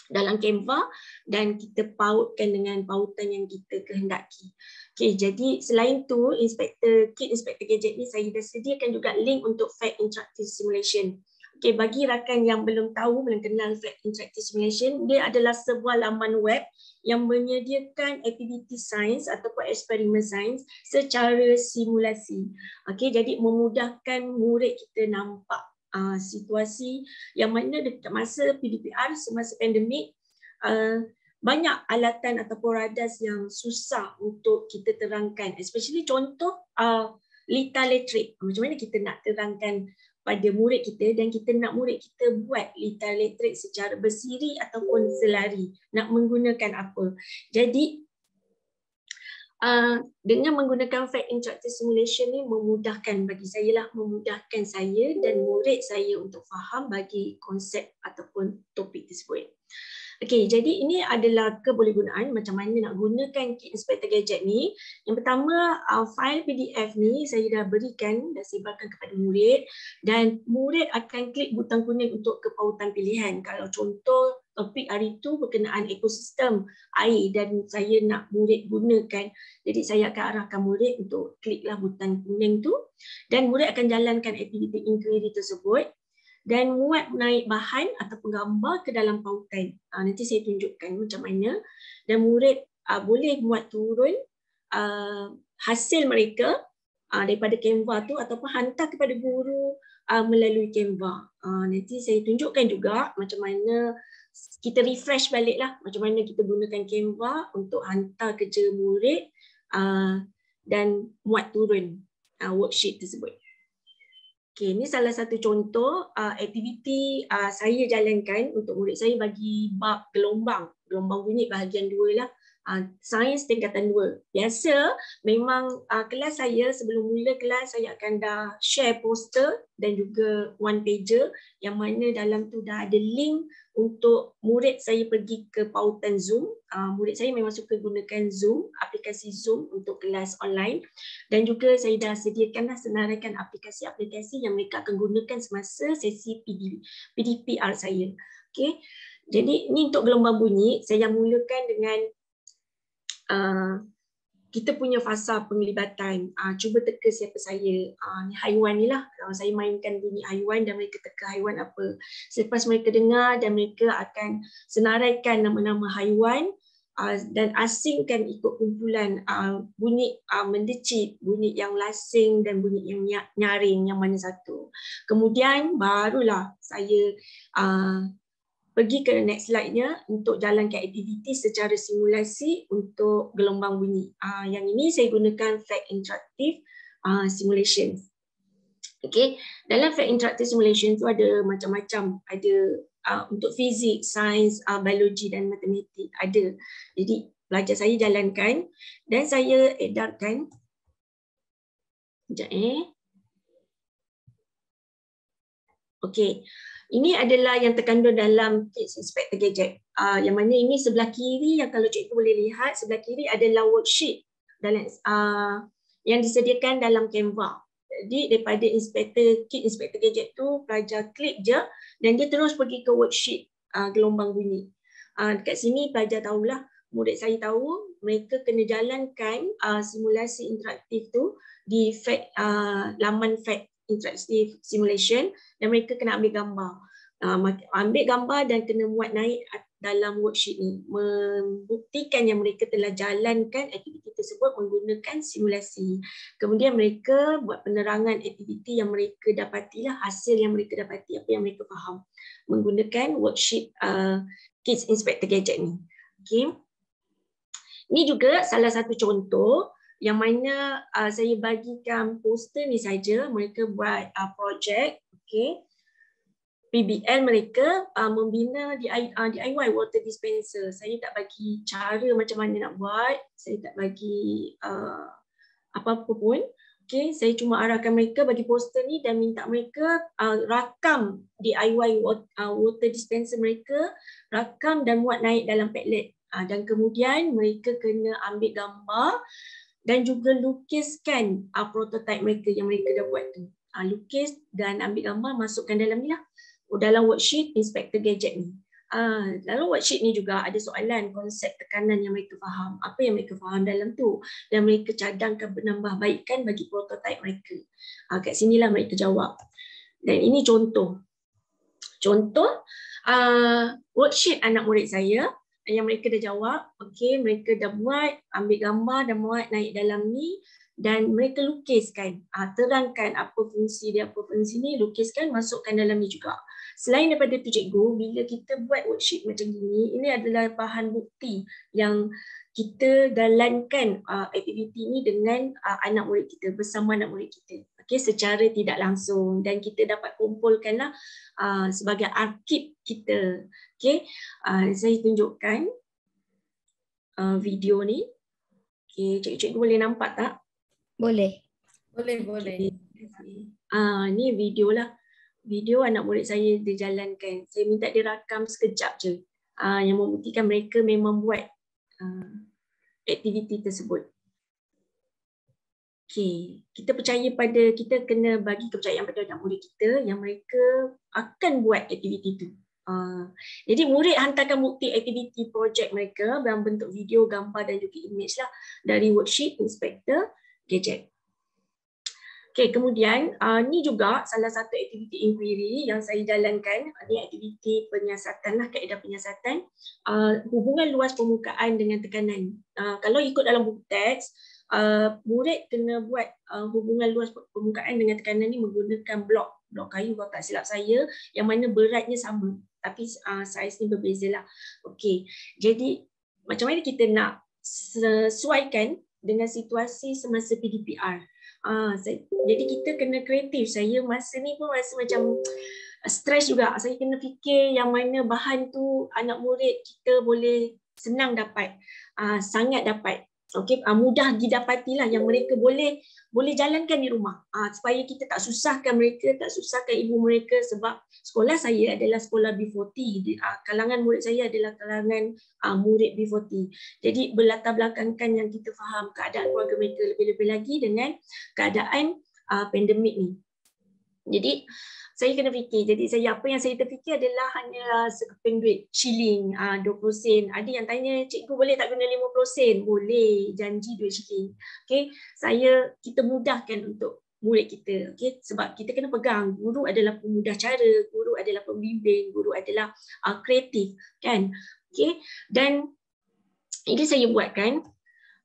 dalam Canva dan kita pautkan dengan pautan yang kita kehendaki. Okay, jadi selain tu, inspector kit inspector gadget ni saya dah sediakan juga link untuk fact interactive simulation. Okay, bagi rakan yang belum tahu, belum kenal Fat Interactive Simulation, dia adalah sebuah laman web yang menyediakan aktiviti sains ataupun eksperimen sains secara simulasi. Okay, jadi memudahkan murid kita nampak uh, situasi yang mana dekat masa PDPR, semasa pandemik, uh, banyak alatan ataupun radas yang susah untuk kita terangkan. Especially contoh uh, lita Macam mana kita nak terangkan pada murid kita dan kita nak murid kita buat lita elektrik secara bersiri ataupun selari nak menggunakan apa. Jadi uh, dengan menggunakan fact instructor simulation ni memudahkan bagi saya lah memudahkan saya dan murid saya untuk faham bagi konsep ataupun topik tersebut. Okey, jadi ini adalah kebolehgunaan macam mana nak gunakan kit inspector gadget ni. Yang pertama, uh, file PDF ni saya dah berikan dan sebarkan kepada murid dan murid akan klik butang kuning untuk kepautan pilihan. Kalau contoh topik hari tu berkenaan ekosistem air dan saya nak murid gunakan. Jadi saya akan arahkan murid untuk kliklah butang kuning tu dan murid akan jalankan aktiviti inquiry tersebut dan muat naik bahan atau gambar ke dalam pautan. Uh, ah, nanti saya tunjukkan macam mana. Dan murid uh, boleh muat turun uh, hasil mereka uh, daripada Canva tu ataupun hantar kepada guru uh, melalui Canva. Uh, nanti saya tunjukkan juga macam mana kita refresh baliklah macam mana kita gunakan Canva untuk hantar kerja murid uh, dan muat turun uh, worksheet tersebut. Okay, ini salah satu contoh uh, aktiviti uh, saya jalankan untuk murid saya bagi bab gelombang. Gelombang bunyi bahagian dua lah. Ah, sains tingkatan 2. Biasa memang uh, kelas saya sebelum mula kelas saya akan dah share poster dan juga one pager yang mana dalam tu dah ada link untuk murid saya pergi ke pautan Zoom. Uh, murid saya memang suka gunakan Zoom, aplikasi Zoom untuk kelas online dan juga saya dah sediakan sediakanlah senaraikan aplikasi-aplikasi yang mereka akan gunakan semasa sesi PD, PDPR saya. Okay. Jadi ni untuk gelombang bunyi, saya mulakan dengan Ah, kita punya fasa penglibatan uh, cuba teka siapa saya uh, ni haiwan ni lah kalau saya mainkan bunyi haiwan dan mereka teka haiwan apa selepas mereka dengar dan mereka akan senaraikan nama-nama haiwan uh, dan asingkan ikut kumpulan uh, bunyi uh, mendecit bunyi yang lasing dan bunyi yang nyaring yang mana satu kemudian barulah saya uh, pergi ke next slide-nya untuk jalankan aktiviti secara simulasi untuk gelombang bunyi. Uh, yang ini saya gunakan Fact Interactive uh, ah, Simulation. Okay. Dalam Fact Interactive Simulation tu ada macam-macam. Ada uh, untuk fizik, sains, uh, biologi dan matematik. Ada. Jadi pelajar saya jalankan dan saya edarkan. Sekejap eh. Okay. Ini adalah yang terkandung dalam kids inspector gadget. Uh, yang mana ini sebelah kiri yang kalau cikgu boleh lihat sebelah kiri adalah worksheet dalam uh, yang disediakan dalam Canva. Jadi daripada inspector kit inspector gadget tu pelajar klik je dan dia terus pergi ke worksheet uh, gelombang bunyi. Uh, dekat sini pelajar tahulah murid saya tahu mereka kena jalankan uh, simulasi interaktif tu di fact, uh, laman fact interactive simulation dan mereka kena ambil gambar. Uh, ambil gambar dan kena muat naik dalam worksheet ni membuktikan yang mereka telah jalankan aktiviti tersebut menggunakan simulasi. Kemudian mereka buat penerangan aktiviti yang mereka dapatilah hasil yang mereka dapati apa yang mereka faham menggunakan worksheet uh, kids inspector gadget ni. Okey. Ni juga salah satu contoh yang mana uh, saya bagikan poster ni saja mereka buat uh, projek okey PBN mereka uh, membina DIY, uh, DIY water dispenser. Saya tak bagi cara macam mana nak buat. Saya tak bagi uh, apa-apa pun. Okay, saya cuma arahkan mereka bagi poster ni dan minta mereka uh, rakam DIY water, uh, water dispenser mereka, rakam dan muat naik dalam padlet. Uh, dan kemudian mereka kena ambil gambar dan juga lukiskan uh, prototipe mereka yang mereka dah buat tu. Uh, lukis dan ambil gambar masukkan dalam ni lah. Oh, dalam worksheet inspector gadget ni. Uh, ah, lalu worksheet ni juga ada soalan konsep tekanan yang mereka faham. Apa yang mereka faham dalam tu. Dan mereka cadangkan penambah baikkan bagi prototipe mereka. Uh, kat lah mereka jawab. Dan ini contoh. Contoh, uh, worksheet anak murid saya yang mereka dah jawab, okey, mereka dah buat, ambil gambar dan muat naik dalam ni dan mereka lukiskan, ah, terangkan apa fungsi dia, apa fungsi ni, lukiskan, masukkan dalam ni juga. Selain daripada tu cikgu, bila kita buat worksheet macam ini, ini adalah bahan bukti yang kita dalankan ah, aktiviti ini dengan ah, anak murid kita, bersama anak murid kita okay, secara tidak langsung dan kita dapat kumpulkanlah uh, sebagai arkib kita. Okay, uh, saya tunjukkan uh, video ni. Okay, cik-cik boleh nampak tak? Boleh. Boleh, boleh. Okay. Uh, ah, ni video lah. Video anak murid saya dijalankan. Saya minta dia rakam sekejap je. Uh, yang membuktikan mereka memang buat uh, aktiviti tersebut. Okay. Kita percaya pada, kita kena bagi kepercayaan pada anak murid kita yang mereka akan buat aktiviti itu. Uh, ah, jadi murid hantarkan bukti aktiviti projek mereka dalam bentuk video, gambar dan juga image lah dari worksheet inspector gadget. Okay, kemudian uh, ni juga salah satu aktiviti inquiry yang saya jalankan ah, ni aktiviti penyiasatan lah, kaedah penyiasatan uh, hubungan luas permukaan dengan tekanan. Uh, kalau ikut dalam buku teks, Uh, murid kena buat uh, hubungan luas permukaan dengan tekanan ni menggunakan blok blok kayu kalau tak silap saya yang mana beratnya sama tapi uh, saiz ni lah. Okey. Jadi macam mana kita nak sesuaikan dengan situasi semasa PDPR? Ah uh, jadi kita kena kreatif. Saya masa ni pun rasa macam stress juga. Saya kena fikir yang mana bahan tu anak murid kita boleh senang dapat. Uh, sangat dapat okey uh, mudah didapatilah yang mereka boleh boleh jalankan di rumah uh, supaya kita tak susahkan mereka tak susahkan ibu mereka sebab sekolah saya adalah sekolah B40 uh, ah, kalangan murid saya adalah kalangan uh, murid B40 jadi berlatar belakangkan yang kita faham keadaan keluarga mereka lebih-lebih lagi dengan keadaan uh, pandemik ni jadi saya kena fikir. Jadi saya apa yang saya terfikir adalah hanya sekeping duit chilling, ah, uh, 20 sen. Ada yang tanya cikgu boleh tak guna 50 sen? Boleh janji duit chilling. Okey, saya kita mudahkan untuk murid kita. Okey, sebab kita kena pegang guru adalah pemudah cara, guru adalah pembimbing, guru adalah uh, kreatif kan. Okey, dan ini saya buatkan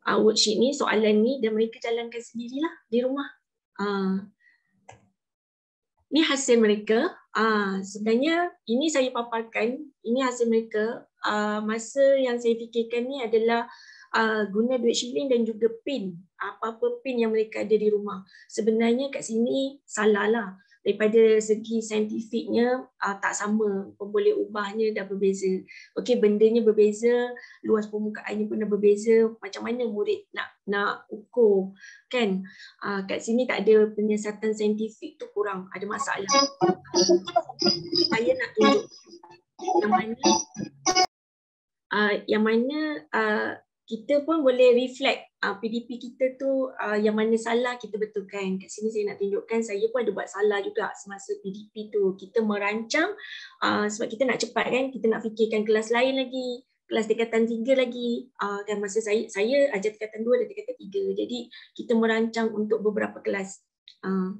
uh, worksheet ni, soalan ni dan mereka jalankan sendirilah di rumah. Uh, ni hasil mereka uh, sebenarnya ini saya paparkan ini hasil mereka uh, masa yang saya fikirkan ni adalah uh, guna duit shilling dan juga pin apa-apa pin yang mereka ada di rumah sebenarnya kat sini salah lah daripada segi saintifiknya uh, tak sama pemboleh ubahnya dah berbeza okey benda nya berbeza luas permukaannya pun dah berbeza macam mana murid nak nak ukur kan uh, kat sini tak ada penyiasatan saintifik tu kurang ada masalah saya nak tunjuk yang mana uh, yang mana uh, kita pun boleh reflect uh, ah, PDP kita tu uh, yang mana salah kita betulkan. Kat sini saya nak tunjukkan saya pun ada buat salah juga semasa PDP tu. Kita merancang uh, sebab kita nak cepat kan, kita nak fikirkan kelas lain lagi, kelas dekatan tiga lagi. Uh, kan masa saya saya ajar dekatan dua dan dekatan tiga. Jadi kita merancang untuk beberapa kelas. Uh,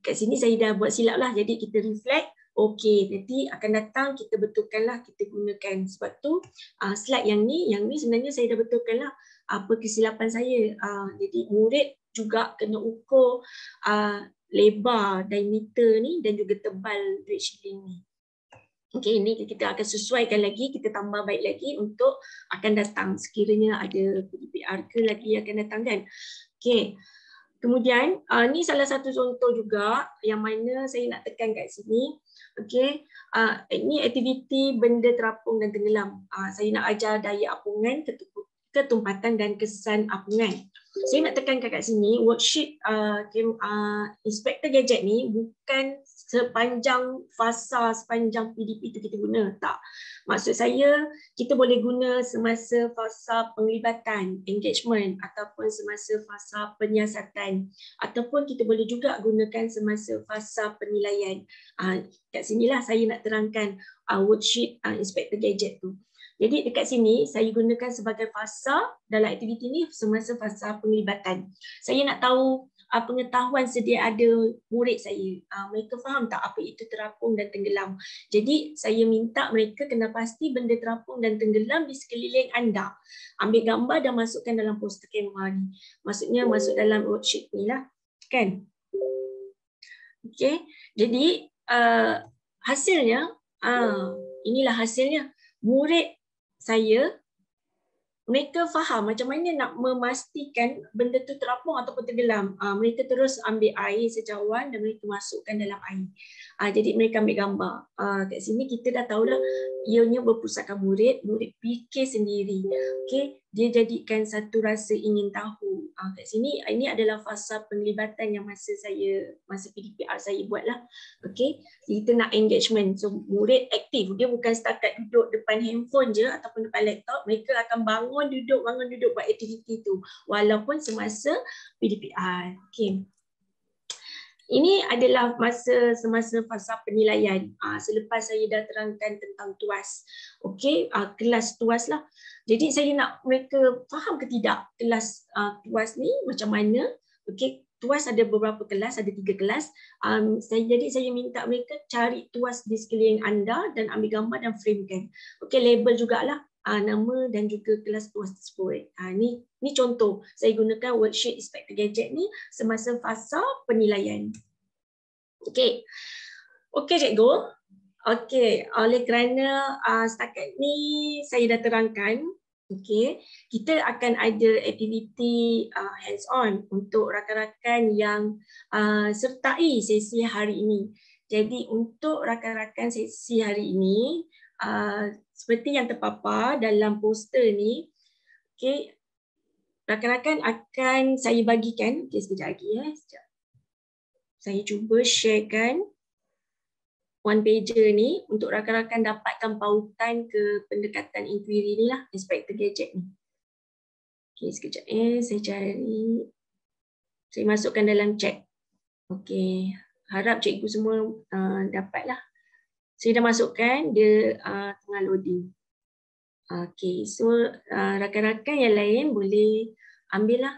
kat sini saya dah buat silap lah. Jadi kita reflect. Okey, nanti akan datang kita betulkanlah kita gunakan sebab tu uh, slide yang ni, yang ni sebenarnya saya dah betulkanlah apa kesilapan saya. Uh, jadi murid juga kena ukur uh, lebar diameter ni dan juga tebal bridge shielding Okey, ini kita akan sesuaikan lagi, kita tambah baik lagi untuk akan datang sekiranya ada PPR ke lagi akan datang kan. Okey. Kemudian uh, ni salah satu contoh juga yang mana saya nak tekan kat sini. Okey, uh, ini aktiviti benda terapung dan tenggelam. Uh, saya nak ajar daya apungan, ketumpatan dan kesan apungan. Saya nak tekan kat sini, worksheet uh, uh, inspektor gadget ni bukan sepanjang fasa, sepanjang PDP itu kita guna. Tak. Maksud saya, kita boleh guna semasa fasa penglibatan, engagement ataupun semasa fasa penyiasatan ataupun kita boleh juga gunakan semasa fasa penilaian. Uh, ah, kat lah saya nak terangkan uh, worksheet uh, ah, Inspector Gadget tu. Jadi dekat sini saya gunakan sebagai fasa dalam aktiviti ni semasa fasa penglibatan. Saya nak tahu uh, pengetahuan sedia ada murid saya. Uh, mereka faham tak apa itu terapung dan tenggelam. Jadi saya minta mereka kena pasti benda terapung dan tenggelam di sekeliling anda. Ambil gambar dan masukkan dalam poster kamera ni. Maksudnya hmm. masuk dalam worksheet ni lah. Kan? Okay. Jadi uh, hasilnya, uh, inilah hasilnya. Murid saya mereka faham macam mana nak memastikan benda tu terapung ataupun tergelam. Uh, mereka terus ambil air sejauhan dan mereka masukkan dalam air. Uh, jadi mereka ambil gambar. Uh, kat sini kita dah tahulah ianya berpusatkan murid, murid fikir sendiri. Okay dia jadikan satu rasa ingin tahu uh, kat sini ah, ini adalah fasa penglibatan yang masa saya masa PDPR saya buatlah okey kita nak engagement so murid aktif dia bukan setakat duduk depan handphone je ataupun depan laptop mereka akan bangun duduk bangun duduk buat aktiviti tu walaupun semasa PDPR okey ini adalah masa semasa fasa penilaian uh, selepas saya dah terangkan tentang tuas. Okey, uh, kelas tuas lah. Jadi saya nak mereka faham ke tidak kelas uh, tuas ni macam mana. Okey, tuas ada beberapa kelas, ada tiga kelas. Um, saya, jadi saya minta mereka cari tuas di sekeliling anda dan ambil gambar dan framekan. Okey, label jugalah uh, nama dan juga kelas tuas tersebut. Uh, ni, ni contoh saya gunakan worksheet Inspector Gadget ni semasa fasa penilaian. okay Okey cikgu. Okay, oleh kerana uh, setakat ni saya dah terangkan Okay. Kita akan ada aktiviti uh, hands-on untuk rakan-rakan yang uh, sertai sesi hari ini. Jadi untuk rakan-rakan sesi hari ini, uh, seperti yang terpapar dalam poster ni, okay, rakan-rakan akan saya bagikan. Okay, sekejap lagi. ya. Sekejap. Saya cuba sharekan one pager ni untuk rakan-rakan dapatkan pautan ke pendekatan inquiry ni lah, Inspector Gadget ni. Okay, sekejap. Eh. Saya cari. Saya masukkan dalam chat. Okay. Harap cikgu semua uh, dapatlah saya dah masukkan dia uh, tengah loading. Okay, so ah, rakan-rakan uh, yang lain boleh ambillah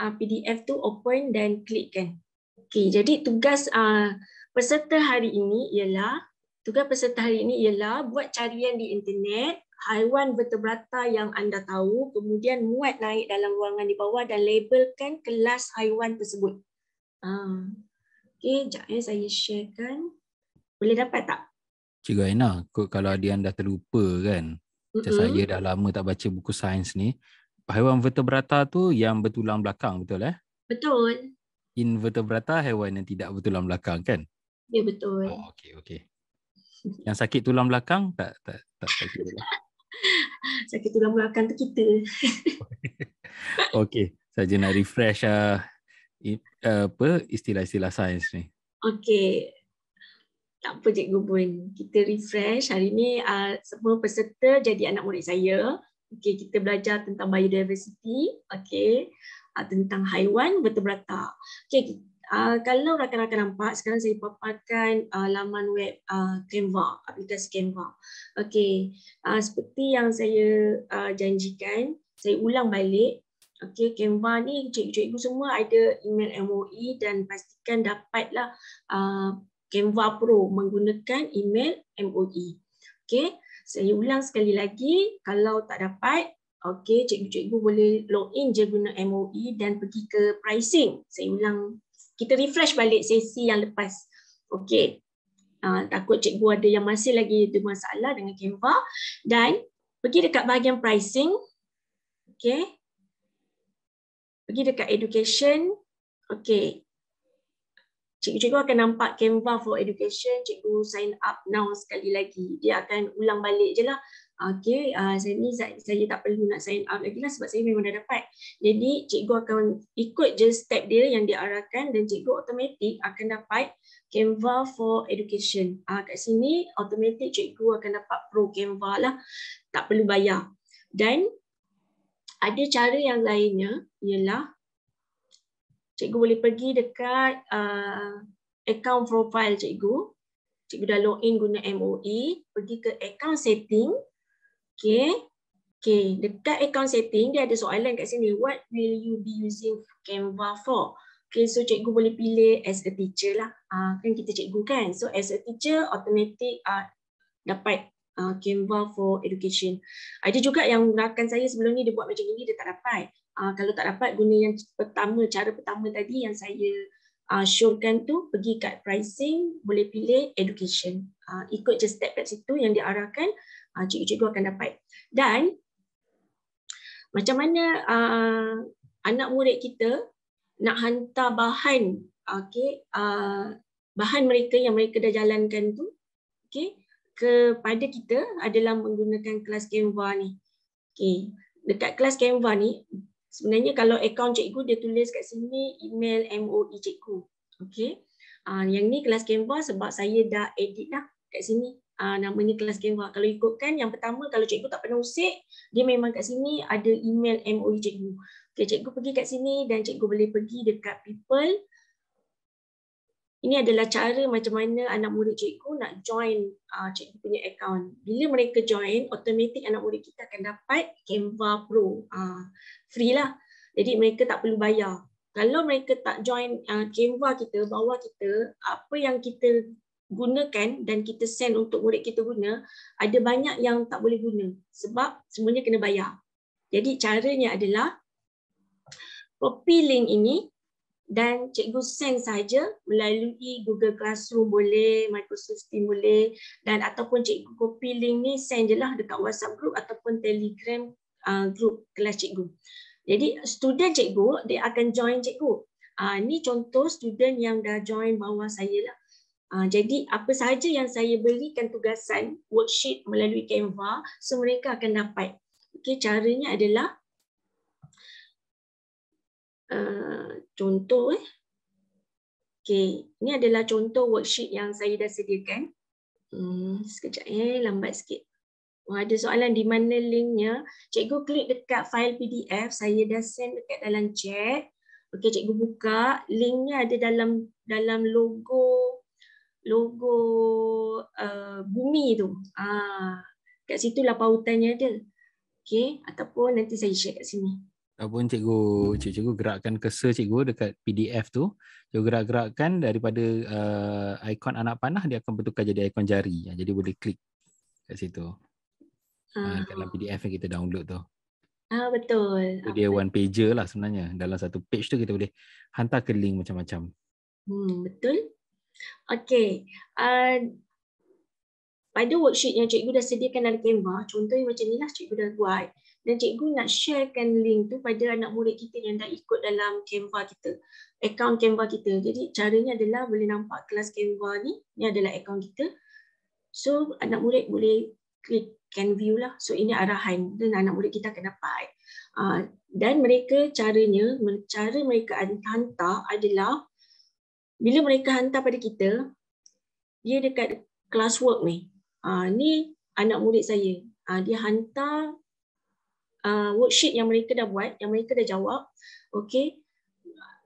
uh, ah, PDF tu open dan klikkan. Okay, jadi tugas uh, peserta hari ini ialah tugas peserta hari ini ialah buat carian di internet haiwan vertebrata yang anda tahu kemudian muat naik dalam ruangan di bawah dan labelkan kelas haiwan tersebut. Uh, okay, sekejap ya saya sharekan. Boleh dapat tak? Cikgu Aina, kalau dia anda terlupa kan, mm-hmm. macam saya dah lama tak baca buku sains ni, haiwan vertebrata tu yang bertulang belakang betul eh? Betul. Invertebrata haiwan yang tidak bertulang belakang kan? Ya betul. Oh, okay, okay. Yang sakit tulang belakang tak tak tak sakit. Lah. sakit tulang belakang tu kita. okay, saja nak refresh uh, apa istilah-istilah sains ni. Okay, tak apa Cikgu Bun, kita refresh. Hari ini uh, ah, semua peserta jadi anak murid saya. Okey, kita belajar tentang biodiversity, okey, uh, tentang haiwan bertebrata. Okey, uh, kalau rakan-rakan nampak, sekarang saya paparkan uh, laman web uh, Canva, aplikasi Canva. Okey, uh, seperti yang saya uh, janjikan, saya ulang balik. Okey, Canva ni cikgu-cikgu semua ada email MOE dan pastikan dapatlah uh, Canva Pro menggunakan email MOE. Okey, saya ulang sekali lagi kalau tak dapat Okey, cikgu-cikgu boleh log in je guna MOE dan pergi ke pricing. Saya ulang, kita refresh balik sesi yang lepas. Okey, uh, takut cikgu ada yang masih lagi ada masalah dengan Canva. Dan pergi dekat bahagian pricing. Okey, pergi dekat education. Okey, cikgu-cikgu akan nampak Canva for Education, cikgu sign up now sekali lagi. Dia akan ulang balik je lah. Okay, uh, saya ni saya tak perlu nak sign up lagi lah sebab saya memang dah dapat. Jadi cikgu akan ikut je step dia yang diarahkan dan cikgu otomatik akan dapat Canva for Education. Uh, kat sini otomatik cikgu akan dapat pro Canva lah. Tak perlu bayar. Dan ada cara yang lainnya ialah cikgu boleh pergi dekat uh, account profile cikgu. Cikgu dah login guna MOE, pergi ke account setting. Okay. Okay, dekat account setting dia ada soalan kat sini. What will you be using Canva for? Okay, so cikgu boleh pilih as a teacher lah. Uh, kan kita cikgu kan? So as a teacher, automatic uh, dapat uh, Canva for education. Ada juga yang rakan saya sebelum ni dia buat macam ni, dia tak dapat. Uh, kalau tak dapat guna yang pertama, cara pertama tadi yang saya uh, ah, showkan tu pergi kat pricing, boleh pilih education. Uh, ikut je step kat situ yang diarahkan, uh, cikgu-cikgu akan dapat. Dan macam mana uh, anak murid kita nak hantar bahan okay, uh, bahan mereka yang mereka dah jalankan tu okay, kepada kita adalah menggunakan kelas Canva ni. Okay. Dekat kelas Canva ni, sebenarnya kalau akaun cikgu dia tulis kat sini email MOE cikgu. Okey. Uh, yang ni kelas Canva sebab saya dah edit dah kat sini. Uh, namanya kelas Canva. Kalau ikutkan yang pertama kalau cikgu tak pernah usik, dia memang kat sini ada email MOE cikgu. Okey, cikgu pergi kat sini dan cikgu boleh pergi dekat people. Ini adalah cara macam mana anak murid cikgu nak join uh, cikgu punya account. Bila mereka join, automatik anak murid kita akan dapat Canva Pro. Uh, free lah. Jadi mereka tak perlu bayar. Kalau mereka tak join uh, Canva kita, bawah kita, apa yang kita gunakan dan kita send untuk murid kita guna, ada banyak yang tak boleh guna sebab semuanya kena bayar. Jadi caranya adalah copy link ini dan cikgu send saja melalui Google Classroom boleh, Microsoft Teams boleh dan ataupun cikgu copy link ni send je lah dekat WhatsApp group ataupun Telegram Uh, group kelas cikgu. Jadi student cikgu dia akan join cikgu. Ah ni contoh student yang dah join bawah saya lah. Ah jadi apa sahaja yang saya berikan tugasan worksheet melalui Canva, so mereka akan dapat. Okey caranya adalah Uh, contoh eh. Okay. Ini adalah contoh worksheet yang saya dah sediakan. Hmm, sekejap eh. Lambat sikit. Oh, ada soalan di mana linknya. Cikgu klik dekat file PDF. Saya dah send dekat dalam chat. Okey, cikgu buka. Linknya ada dalam dalam logo logo uh, bumi tu. Ah, kat lah pautannya dia. Okey, ataupun nanti saya share kat sini. Ataupun cikgu, cikgu, cikgu gerakkan kese, cikgu dekat PDF tu. Cikgu gerak-gerakkan daripada uh, ikon anak panah, dia akan bertukar jadi ikon jari. Ah, jadi boleh klik kat situ uh, dalam PDF yang kita download tu. Ah uh, betul. Itu dia one pager lah sebenarnya. Dalam satu page tu kita boleh hantar ke link macam-macam. Hmm betul. Okey. Uh, ah, pada worksheet yang cikgu dah sediakan dalam Canva, contohnya macam ni lah cikgu dah buat. Dan cikgu nak sharekan link tu pada anak murid kita yang dah ikut dalam Canva kita. Account Canva kita. Jadi caranya adalah boleh nampak kelas Canva ni. Ni adalah account kita. So anak murid boleh klik can view lah. So ini arahan dan anak murid kita akan dapat. Ah, dan mereka caranya, cara mereka hantar adalah bila mereka hantar pada kita, dia dekat classwork ni. Ah, ni anak murid saya. Ah, dia hantar worksheet yang mereka dah buat, yang mereka dah jawab. Okay.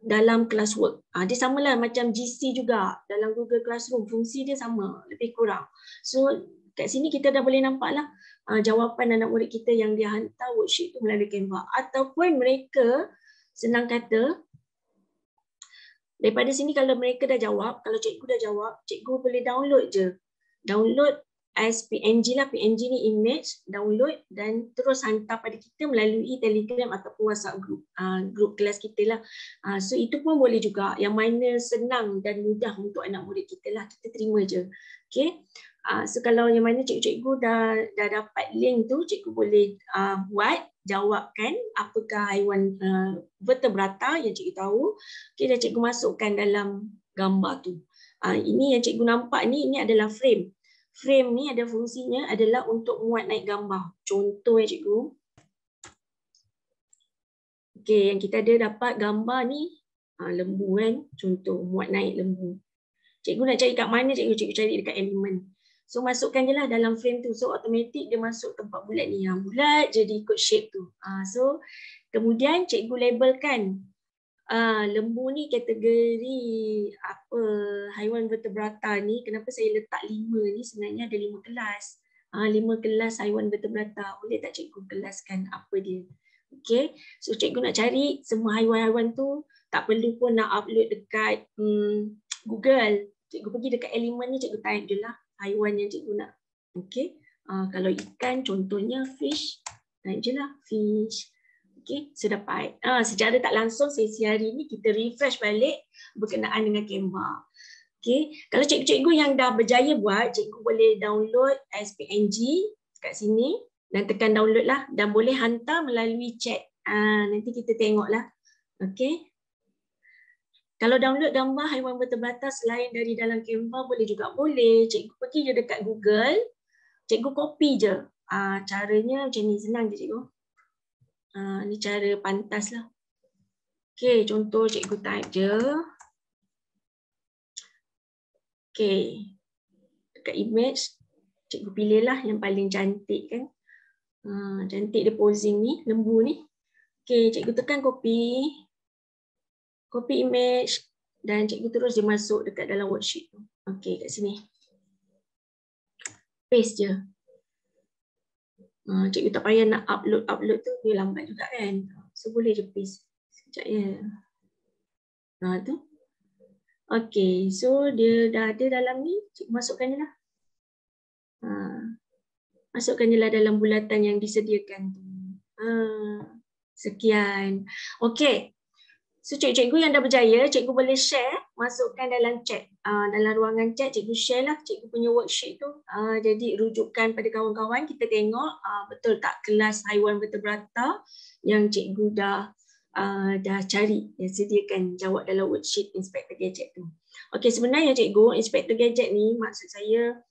Dalam classwork. Uh, dia samalah macam GC juga dalam Google Classroom. Fungsi dia sama, lebih kurang. So, kat sini kita dah boleh nampaklah uh, jawapan anak murid kita yang dia hantar worksheet tu melalui Canva ataupun mereka senang kata daripada sini kalau mereka dah jawab, kalau cikgu dah jawab, cikgu boleh download je. Download as PNG lah, PNG ni image, download dan terus hantar pada kita melalui telegram ataupun whatsapp group, uh, group kelas kita lah. Uh, so itu pun boleh juga, yang mana senang dan mudah untuk anak murid kita lah, kita terima je. Okay, Ah, so kalau yang mana cikgu-cikgu dah dah dapat link tu, cikgu boleh uh, buat jawabkan apakah haiwan uh, vertebrata yang cikgu tahu. Okay, dah cikgu masukkan dalam gambar tu. Uh, ini yang cikgu nampak ni ini adalah frame. Frame ni ada fungsinya adalah untuk muat naik gambar. Contoh ya cikgu. Okey, yang kita ada dapat gambar ni uh, lembu kan, contoh muat naik lembu. Cikgu nak cari kat mana cikgu? Cikgu cari dekat elemen. So masukkan je lah dalam frame tu. So automatic dia masuk tempat bulat ni. Yang bulat jadi ikut shape tu. Uh, so kemudian cikgu labelkan uh, lembu ni kategori apa haiwan vertebrata ni. Kenapa saya letak lima ni sebenarnya ada lima kelas. Uh, lima kelas haiwan vertebrata. Boleh tak cikgu kelaskan apa dia? Okay. So cikgu nak cari semua haiwan-haiwan tu tak perlu pun nak upload dekat um, Google. Cikgu pergi dekat elemen ni cikgu type je lah haiwan yang cikgu nak. Okey. Uh, kalau ikan contohnya fish. Naik je lah fish. Okey. So dapat. Uh, ah, secara tak langsung sesi hari ni kita refresh balik berkenaan dengan Canva. Okey. Kalau cikgu-cikgu yang dah berjaya buat, cikgu boleh download SPNG kat sini dan tekan download lah dan boleh hantar melalui chat. Uh, nanti kita tengok lah. Okey. Kalau download gambar haiwan berterbatas lain dari dalam Canva boleh juga boleh. Cikgu pergi je dekat Google. Cikgu copy je. Uh, caranya macam ni senang je cikgu. Uh, ni cara pantas lah. Okay, contoh cikgu type je. Okay. Dekat image, cikgu pilih lah yang paling cantik kan. Uh, cantik dia posing ni, lembu ni. Okay, cikgu tekan copy copy image dan cikgu terus dia masuk dekat dalam worksheet tu. Okey, kat sini. Paste je. Ah, cikgu tak payah nak upload-upload tu, dia lambat juga kan. So boleh je paste. Sekejap ya. Ha, tu. Okey, so dia dah ada dalam ni. Cikgu masukkan je lah. Ha. Masukkan je lah dalam bulatan yang disediakan tu. Ha. Sekian. Okey. So cikgu-cikgu yang dah berjaya, cikgu boleh share, masukkan dalam chat. Uh, dalam ruangan chat, cikgu share lah cikgu punya worksheet tu. Uh, jadi rujukkan pada kawan-kawan, kita tengok uh, betul tak kelas haiwan vertebrata yang cikgu dah uh, dah cari, yang sediakan jawab dalam worksheet Inspector Gadget tu. Okay, sebenarnya cikgu, Inspector Gadget ni maksud saya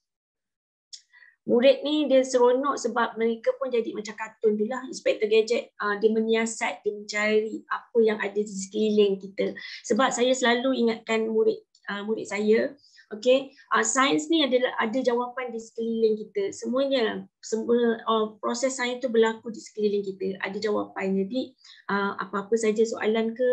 murid ni dia seronok sebab mereka pun jadi macam kartun tu lah. Inspector Gadget uh, dia menyiasat, dia mencari apa yang ada di sekeliling kita. Sebab saya selalu ingatkan murid uh, murid saya, okay, uh, ah, sains ni adalah ada jawapan di sekeliling kita. Semuanya, semua uh, proses sains tu berlaku di sekeliling kita. Ada jawapan. Jadi uh, apa-apa saja soalan ke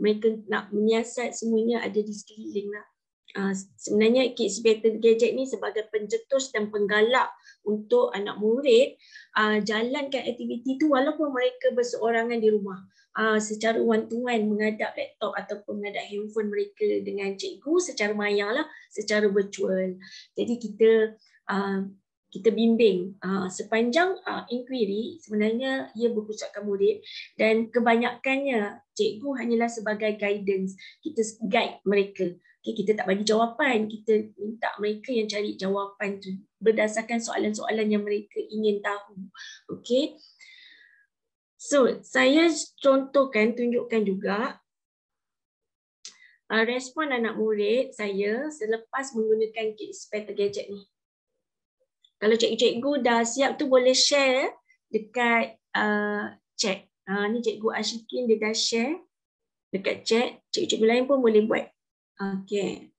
mereka nak menyiasat semuanya ada di sekeliling lah. Ah, sebenarnya Kids Better Gadget ni sebagai pencetus dan penggalak untuk anak murid uh, jalankan aktiviti tu walaupun mereka berseorangan di rumah uh, secara one to one mengadap laptop ataupun mengadap handphone mereka dengan cikgu secara maya lah secara virtual jadi kita uh, kita bimbing uh, sepanjang uh, inquiry sebenarnya ia berpusatkan murid dan kebanyakannya cikgu hanyalah sebagai guidance kita guide mereka Okay, kita tak bagi jawapan, kita minta mereka yang cari jawapan tu berdasarkan soalan-soalan yang mereka ingin tahu. Okay. So, saya contohkan, tunjukkan juga uh, respon anak murid saya selepas menggunakan kids pattern gadget ni. Kalau cikgu-cikgu dah siap tu boleh share dekat uh, chat. Uh, ni cikgu Ashikin dia dah share dekat chat. Cikgu-cikgu lain pun boleh buat Okay.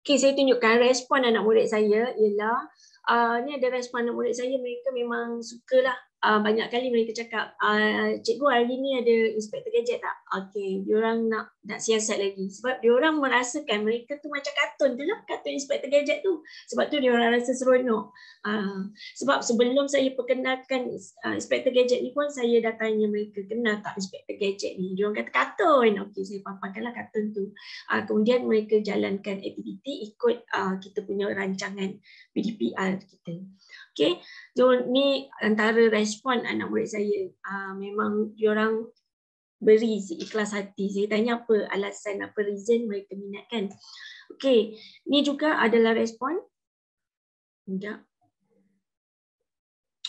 Okay, saya tunjukkan respon anak murid saya ialah uh, ni ada respon anak murid saya mereka memang suka lah uh, banyak kali mereka cakap, uh, cikgu hari ni ada inspektor gadget tak? Okay, orang nak nak siasat lagi. Sebab diorang merasakan mereka tu macam kartun, tu lah, katun inspektor gadget tu. Sebab tu diorang rasa seronok. Uh, sebab sebelum saya perkenalkan uh, inspektor gadget ni pun, saya dah tanya mereka, kenal tak inspektor gadget ni? Diorang kata kartun, Okay, saya paparkan kartun tu. Uh, kemudian mereka jalankan aktiviti ikut uh, kita punya rancangan PDPR kita. Okay, so ni antara respon anak murid saya. Uh, memang orang beri ikhlas hati. Saya tanya apa alasan, apa reason mereka minat kan. Okay, ni juga adalah respon. Ya.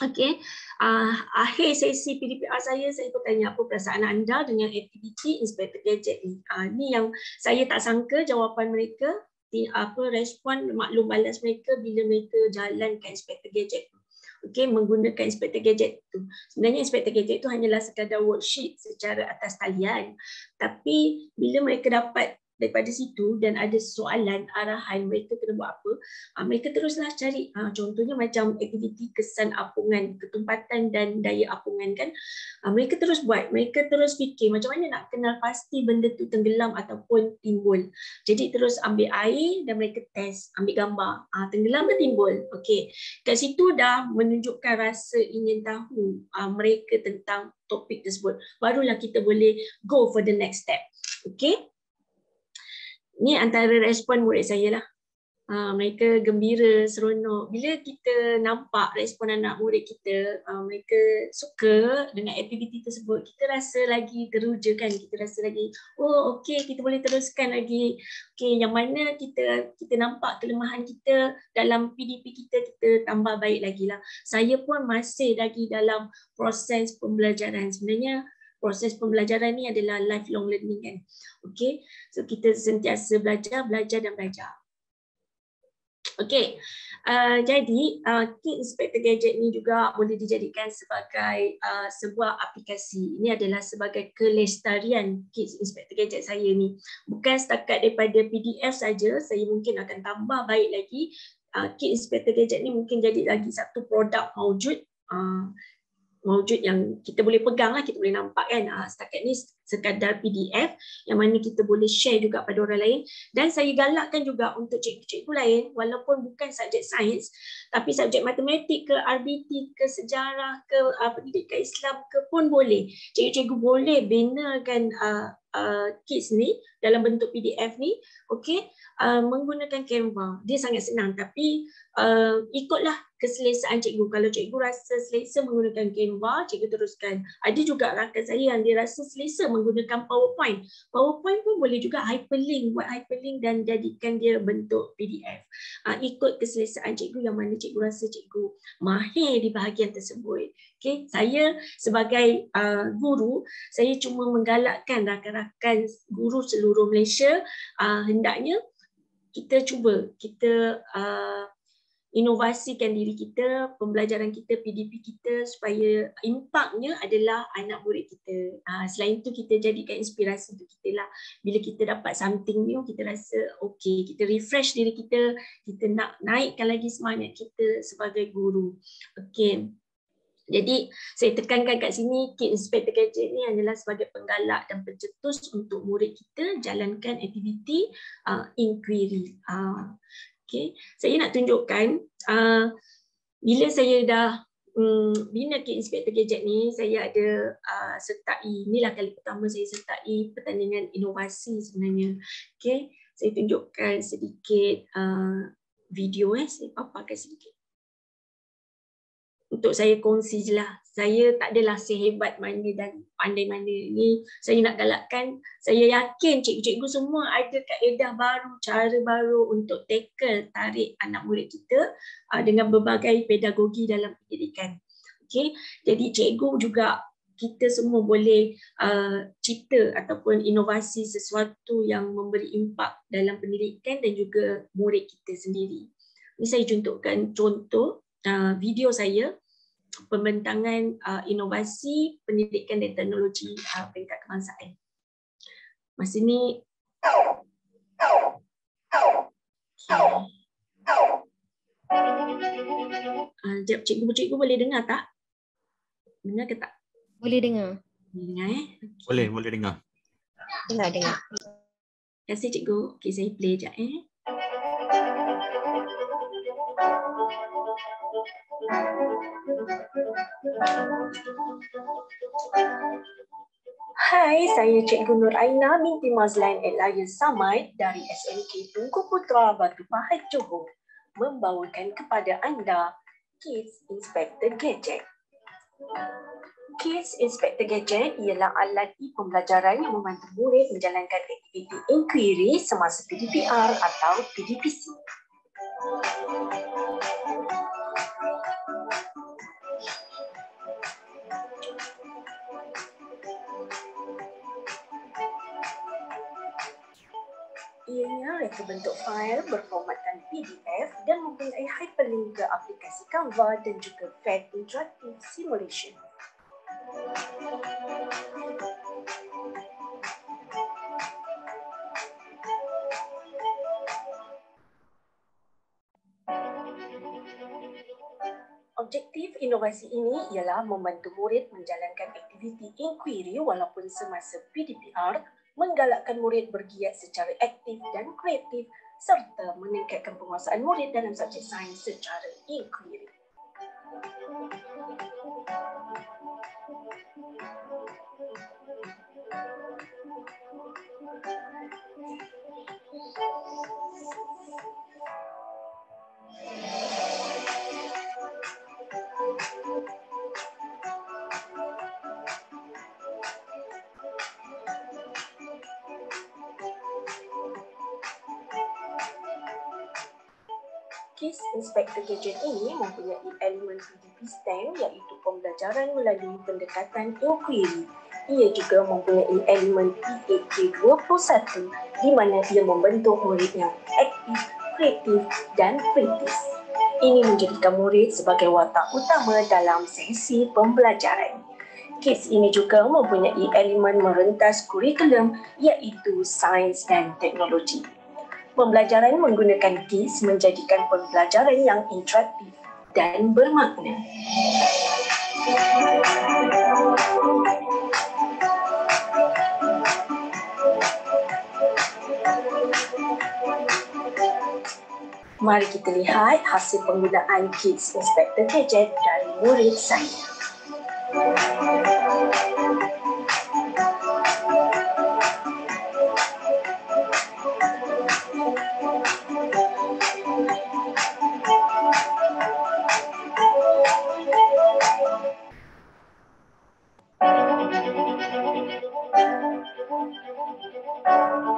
Okay, uh, akhir sesi PDPR saya, saya pun tanya apa perasaan anda dengan aktiviti inspektor Gadget ni. Uh, ni yang saya tak sangka jawapan mereka, apa respon maklum balas mereka bila mereka jalankan Inspector Gadget tu okay, menggunakan inspector gadget itu Sebenarnya inspector gadget itu hanyalah sekadar worksheet secara atas talian. Tapi bila mereka dapat daripada situ dan ada soalan arahan mereka kena buat apa uh, mereka teruslah cari uh, contohnya macam aktiviti kesan apungan ketumpatan dan daya apungan kan uh, mereka terus buat mereka terus fikir macam mana nak kenal pasti benda tu tenggelam ataupun timbul jadi terus ambil air dan mereka test ambil gambar uh, tenggelam ke timbul okey kat situ dah menunjukkan rasa ingin tahu uh, mereka tentang topik tersebut barulah kita boleh go for the next step okey ni antara respon murid saya lah. Uh, mereka gembira, seronok. Bila kita nampak respon anak murid kita, uh, mereka suka dengan aktiviti tersebut, kita rasa lagi teruja kan. Kita rasa lagi, oh okey, kita boleh teruskan lagi. Okey, yang mana kita kita nampak kelemahan kita dalam PDP kita, kita tambah baik lagi lah. Saya pun masih lagi dalam proses pembelajaran. Sebenarnya, proses pembelajaran ni adalah lifelong learning kan. Okay, so kita sentiasa belajar, belajar dan belajar. Okay, uh, jadi uh, ah, kit Inspector Gadget ni juga boleh dijadikan sebagai uh, sebuah aplikasi. Ini adalah sebagai kelestarian kit Inspector Gadget saya ni. Bukan setakat daripada PDF saja, saya mungkin akan tambah baik lagi. Uh, kit Inspector Gadget ni mungkin jadi lagi satu produk wujud uh, wujud yang kita boleh pegang lah, kita boleh nampak kan. Ha, setakat ni sekadar PDF yang mana kita boleh share juga pada orang lain dan saya galakkan juga untuk cikgu-cikgu lain walaupun bukan subjek sains tapi subjek matematik ke RBT ke sejarah ke uh, pendidikan Islam ke pun boleh cikgu-cikgu boleh binakan uh, uh, kids ni dalam bentuk PDF ni okey uh, menggunakan Canva dia sangat senang tapi uh, ikutlah keselesaan cikgu. Kalau cikgu rasa selesa menggunakan Canva, cikgu teruskan. Ada juga rakan saya yang dia rasa selesa menggunakan menggunakan PowerPoint. PowerPoint pun boleh juga hyperlink, buat hyperlink dan jadikan dia bentuk PDF. Uh, ah, ikut keselesaan cikgu yang mana cikgu rasa cikgu mahir di bahagian tersebut. Okay. Saya sebagai uh, guru, saya cuma menggalakkan rakan-rakan guru seluruh Malaysia uh, hendaknya kita cuba, kita uh, inovasikan diri kita, pembelajaran kita, PDP kita supaya impaknya adalah anak murid kita. Ha, selain itu kita jadikan inspirasi untuk kita lah. Bila kita dapat something new, kita rasa okay, kita refresh diri kita, kita nak naikkan lagi semangat kita sebagai guru. Okay. Jadi saya tekankan kat sini Kit Inspector Gadget ni adalah sebagai penggalak dan pencetus untuk murid kita jalankan aktiviti uh, inquiry. Uh, Okay. Saya nak tunjukkan uh, bila saya dah um, bina ke inspektor gadget ni, saya ada uh, sertai, inilah kali pertama saya sertai pertandingan inovasi sebenarnya. Okay. Saya tunjukkan sedikit uh, video, eh. saya paparkan sedikit. Untuk saya kongsi je lah saya tak adalah sehebat mana dan pandai mana ni. Saya nak galakkan, saya yakin cikgu-cikgu semua ada kaedah baru, cara baru untuk tackle tarik anak murid kita uh, dengan berbagai pedagogi dalam pendidikan. Okey. Jadi cikgu juga kita semua boleh uh, cipta ataupun inovasi sesuatu yang memberi impak dalam pendidikan dan juga murid kita sendiri. Ini saya contohkan contoh uh, video saya pembentangan uh, inovasi pendidikan dan teknologi uh, peringkat kebangsaan. Masa ni okay. uh, cikgu-cikgu boleh dengar tak? Dengar ke tak? Boleh dengar. Boleh dengar eh? Okay. Boleh, boleh dengar. Dengar, dengar. Terima kasih cikgu. Okay, saya play sekejap eh. Hai, saya Cikgu Nur Aina binti Mazlan Elias Samad dari SMK Tunku Putra Batu Pahat Johor membawakan kepada anda Kids Inspector Gadget. Kids Inspector Gadget ialah alat e-pembelajaran yang membantu murid menjalankan aktiviti inquiry semasa PDPR atau PDPC. Ianya reka bentuk fail berformatkan PDF dan mempunyai hyperlink ke aplikasi Canva dan juga FAT Interactive Simulation. Objektif inovasi ini ialah membantu murid menjalankan aktiviti inquiry walaupun semasa PDPR, menggalakkan murid bergiat secara aktif dan kreatif serta meningkatkan penguasaan murid dalam subjek sains secara inquiry. Kes Inspektor Gadget ini mempunyai elemen CDP STEM iaitu pembelajaran melalui pendekatan inquiry. Ia juga mempunyai elemen e PAK21 di mana ia membentuk murid yang aktif, kreatif dan kritis ini menjadikan murid sebagai watak utama dalam sesi pembelajaran. Kes ini juga mempunyai elemen merentas kurikulum iaitu sains dan teknologi. Pembelajaran menggunakan kes menjadikan pembelajaran yang interaktif dan bermakna. Mari kita lihat hasil penggunaan Kids Inspector Gadget dari murid saya. Thank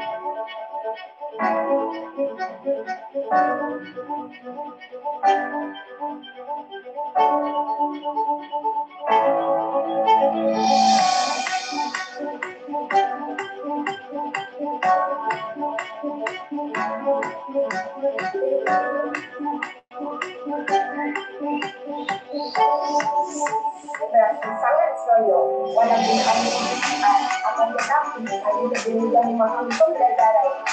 you. saya selalu walaupun kami akan tetap ada kebudayaan yang mahal pembelajaran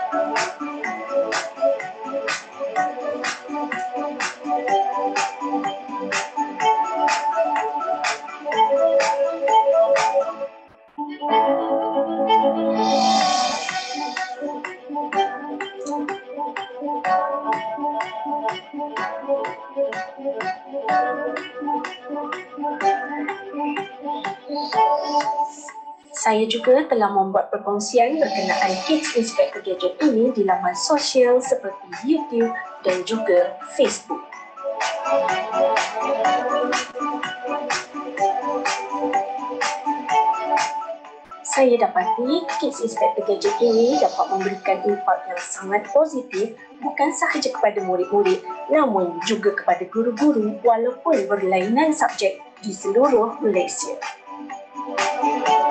Saya juga telah membuat perkongsian berkenaan kids inspector gadget ini di laman sosial seperti YouTube dan juga Facebook. Saya dapati Kids Inspector Gadget ini dapat memberikan impak yang sangat positif bukan sahaja kepada murid-murid namun juga kepada guru-guru walaupun berlainan subjek di seluruh Malaysia. Thank you.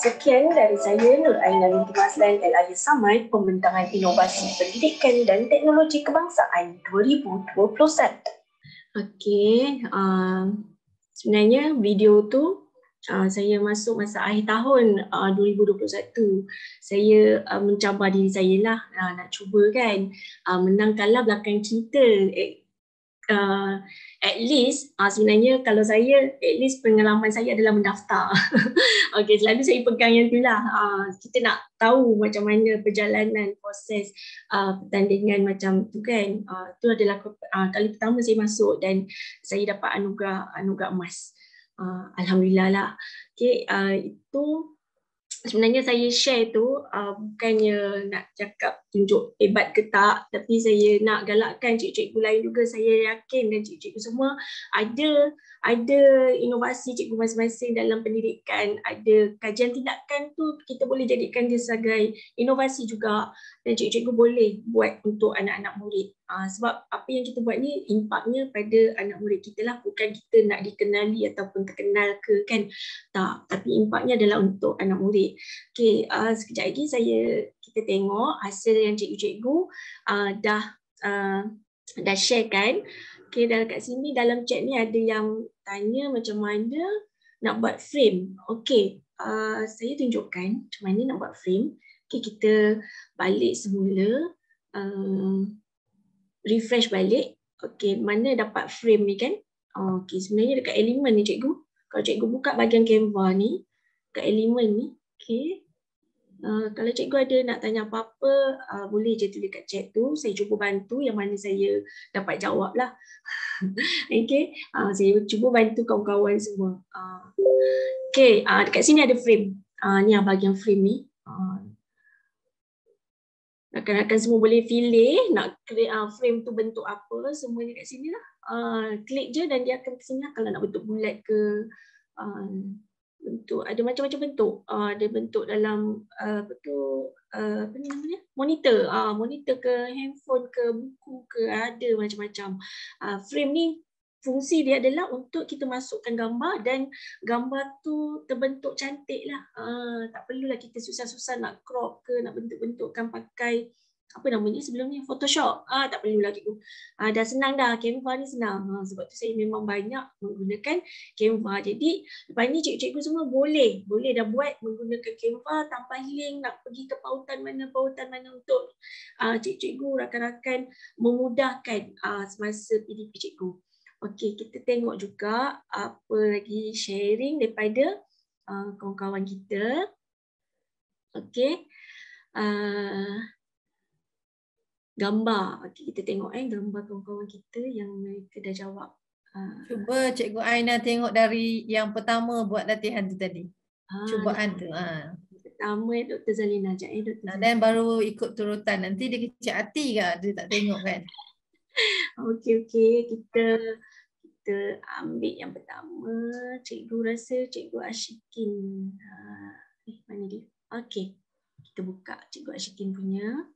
Sekian dari saya Nur Aina binti Maslan Al Ahli Samad Pembentangan Inovasi Pendidikan dan Teknologi Kebangsaan 2021. Okey, uh, sebenarnya video tu uh, saya masuk masa akhir tahun uh, 2021. Saya uh, mencabar diri saya lah uh, nak cuba kan uh, menangkanlah belakang cerita eh, uh, at least uh, sebenarnya kalau saya at least pengalaman saya adalah mendaftar. Okey, selalu saya pegang yang itulah. Uh, kita nak tahu macam mana perjalanan proses uh, pertandingan macam tu kan. Uh, tu adalah uh, kali pertama saya masuk dan saya dapat anugerah anugerah emas. Uh, Alhamdulillah lah. Okay, uh, itu sebenarnya saya share tu uh, bukannya nak cakap tunjuk hebat ke tak tapi saya nak galakkan cikgu-cikgu lain juga saya yakin dan cikgu-cikgu semua ada ada inovasi cikgu masing-masing dalam pendidikan ada kajian tindakan tu kita boleh jadikan dia sebagai inovasi juga dan cikgu-cikgu boleh buat untuk anak-anak murid Uh, sebab apa yang kita buat ni impaknya pada anak murid kita lah bukan kita nak dikenali ataupun terkenal ke kan tak tapi impaknya adalah untuk anak murid okey uh, sekejap lagi saya kita tengok hasil yang cikgu-cikgu uh, dah uh, dah share kan okey dalam kat sini dalam chat ni ada yang tanya macam mana nak buat frame okey uh, saya tunjukkan macam mana nak buat frame okey kita balik semula uh, refresh balik okay. mana dapat frame ni kan Okay, sebenarnya dekat elemen ni cikgu kalau cikgu buka bahagian Canva ni dekat elemen ni Okay. uh, kalau cikgu ada nak tanya apa-apa uh, boleh je tulis kat chat tu saya cuba bantu yang mana saya dapat jawablah okey uh, eh, saya cuba bantu kawan-kawan semua uh, okey uh, dekat sini ada frame uh, ni yang bahagian frame ni nak kenalkan semua boleh pilih nak create uh, frame tu bentuk apa semuanya kat sini lah. Uh, klik je dan dia akan kesini lah kalau nak bentuk bulat ke uh, bentuk ada macam-macam bentuk. Uh, ada bentuk dalam uh, apa tu uh, apa namanya? monitor. Uh, monitor ke handphone ke buku ke ada macam-macam. Uh, frame ni fungsi dia adalah untuk kita masukkan gambar dan gambar tu terbentuk cantik lah. Ha, tak perlulah kita susah-susah nak crop ke, nak bentuk-bentukkan pakai apa namanya sebelum ni Photoshop. Ah ha, tak perlu lagi tu. Ha, ah, dah senang dah Canva ni senang. Ha, sebab tu saya memang banyak menggunakan Canva. Jadi lepas ni cikgu-cikgu semua boleh, boleh dah buat menggunakan Canva tanpa link nak pergi ke pautan mana pautan mana untuk ah ha, cikgu-cikgu rakan-rakan memudahkan ah semasa PDP cikgu. Okey, kita tengok juga apa lagi sharing daripada uh, kawan-kawan kita. Okey. Uh, gambar. Okey, kita tengok eh gambar kawan-kawan kita yang mereka dah jawab. Uh, Cuba Cikgu Aina tengok dari yang pertama buat latihan tu tadi. Ah, Cuba ada. Ha. Pertama Dr. Zalina ajak. Eh, Dr. Ah, dan baru ikut turutan. Nanti dia kecil hati ke dia tak tengok kan. okey, okey. Kita kita ambil yang pertama cikgu rasa cikgu Ashikin ah, eh mana dia okey kita buka cikgu Ashikin punya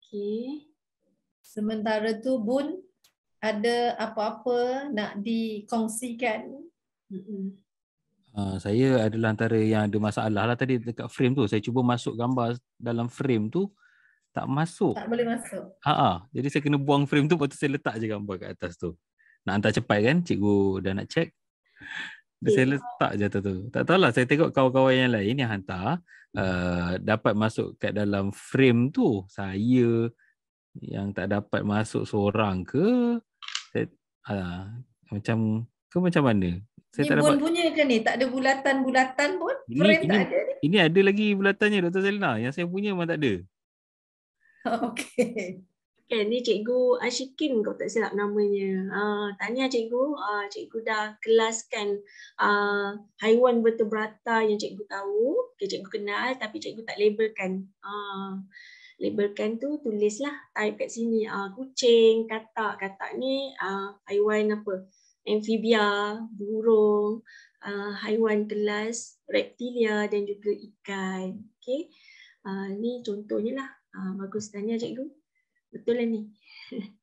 okey sementara tu bun ada apa-apa nak dikongsikan uh, saya adalah antara yang ada masalah lah tadi dekat frame tu saya cuba masuk gambar dalam frame tu tak masuk. Tak boleh masuk. Ha ah. Jadi saya kena buang frame tu lepas tu saya letak je gambar kat atas tu nak hantar cepat kan cikgu dah nak check okay. saya letak je tu tak tahulah saya tengok kawan-kawan yang lain yang hantar uh, dapat masuk kat dalam frame tu saya yang tak dapat masuk seorang ke saya, uh, macam ke macam mana saya ini tak bunyi ke ni tak ada bulatan-bulatan pun ini, ini, ada ini ada lagi bulatannya Dr. Zelina yang saya punya memang tak ada Okay. Kan ni cikgu Ashikin kau tak silap namanya. Ah uh, lah tanya cikgu, ah uh, cikgu dah kelaskan ah uh, haiwan vertebrata yang cikgu tahu, okay, cikgu kenal tapi cikgu tak labelkan. Ah uh, labelkan tu tulislah type kat sini ah uh, kucing, katak, katak ni ah uh, haiwan apa? Amfibia, burung, uh, haiwan kelas reptilia dan juga ikan. Okey. Ah uh, ni contohnya lah. Ah uh, bagus tanya cikgu. Betul lah ni.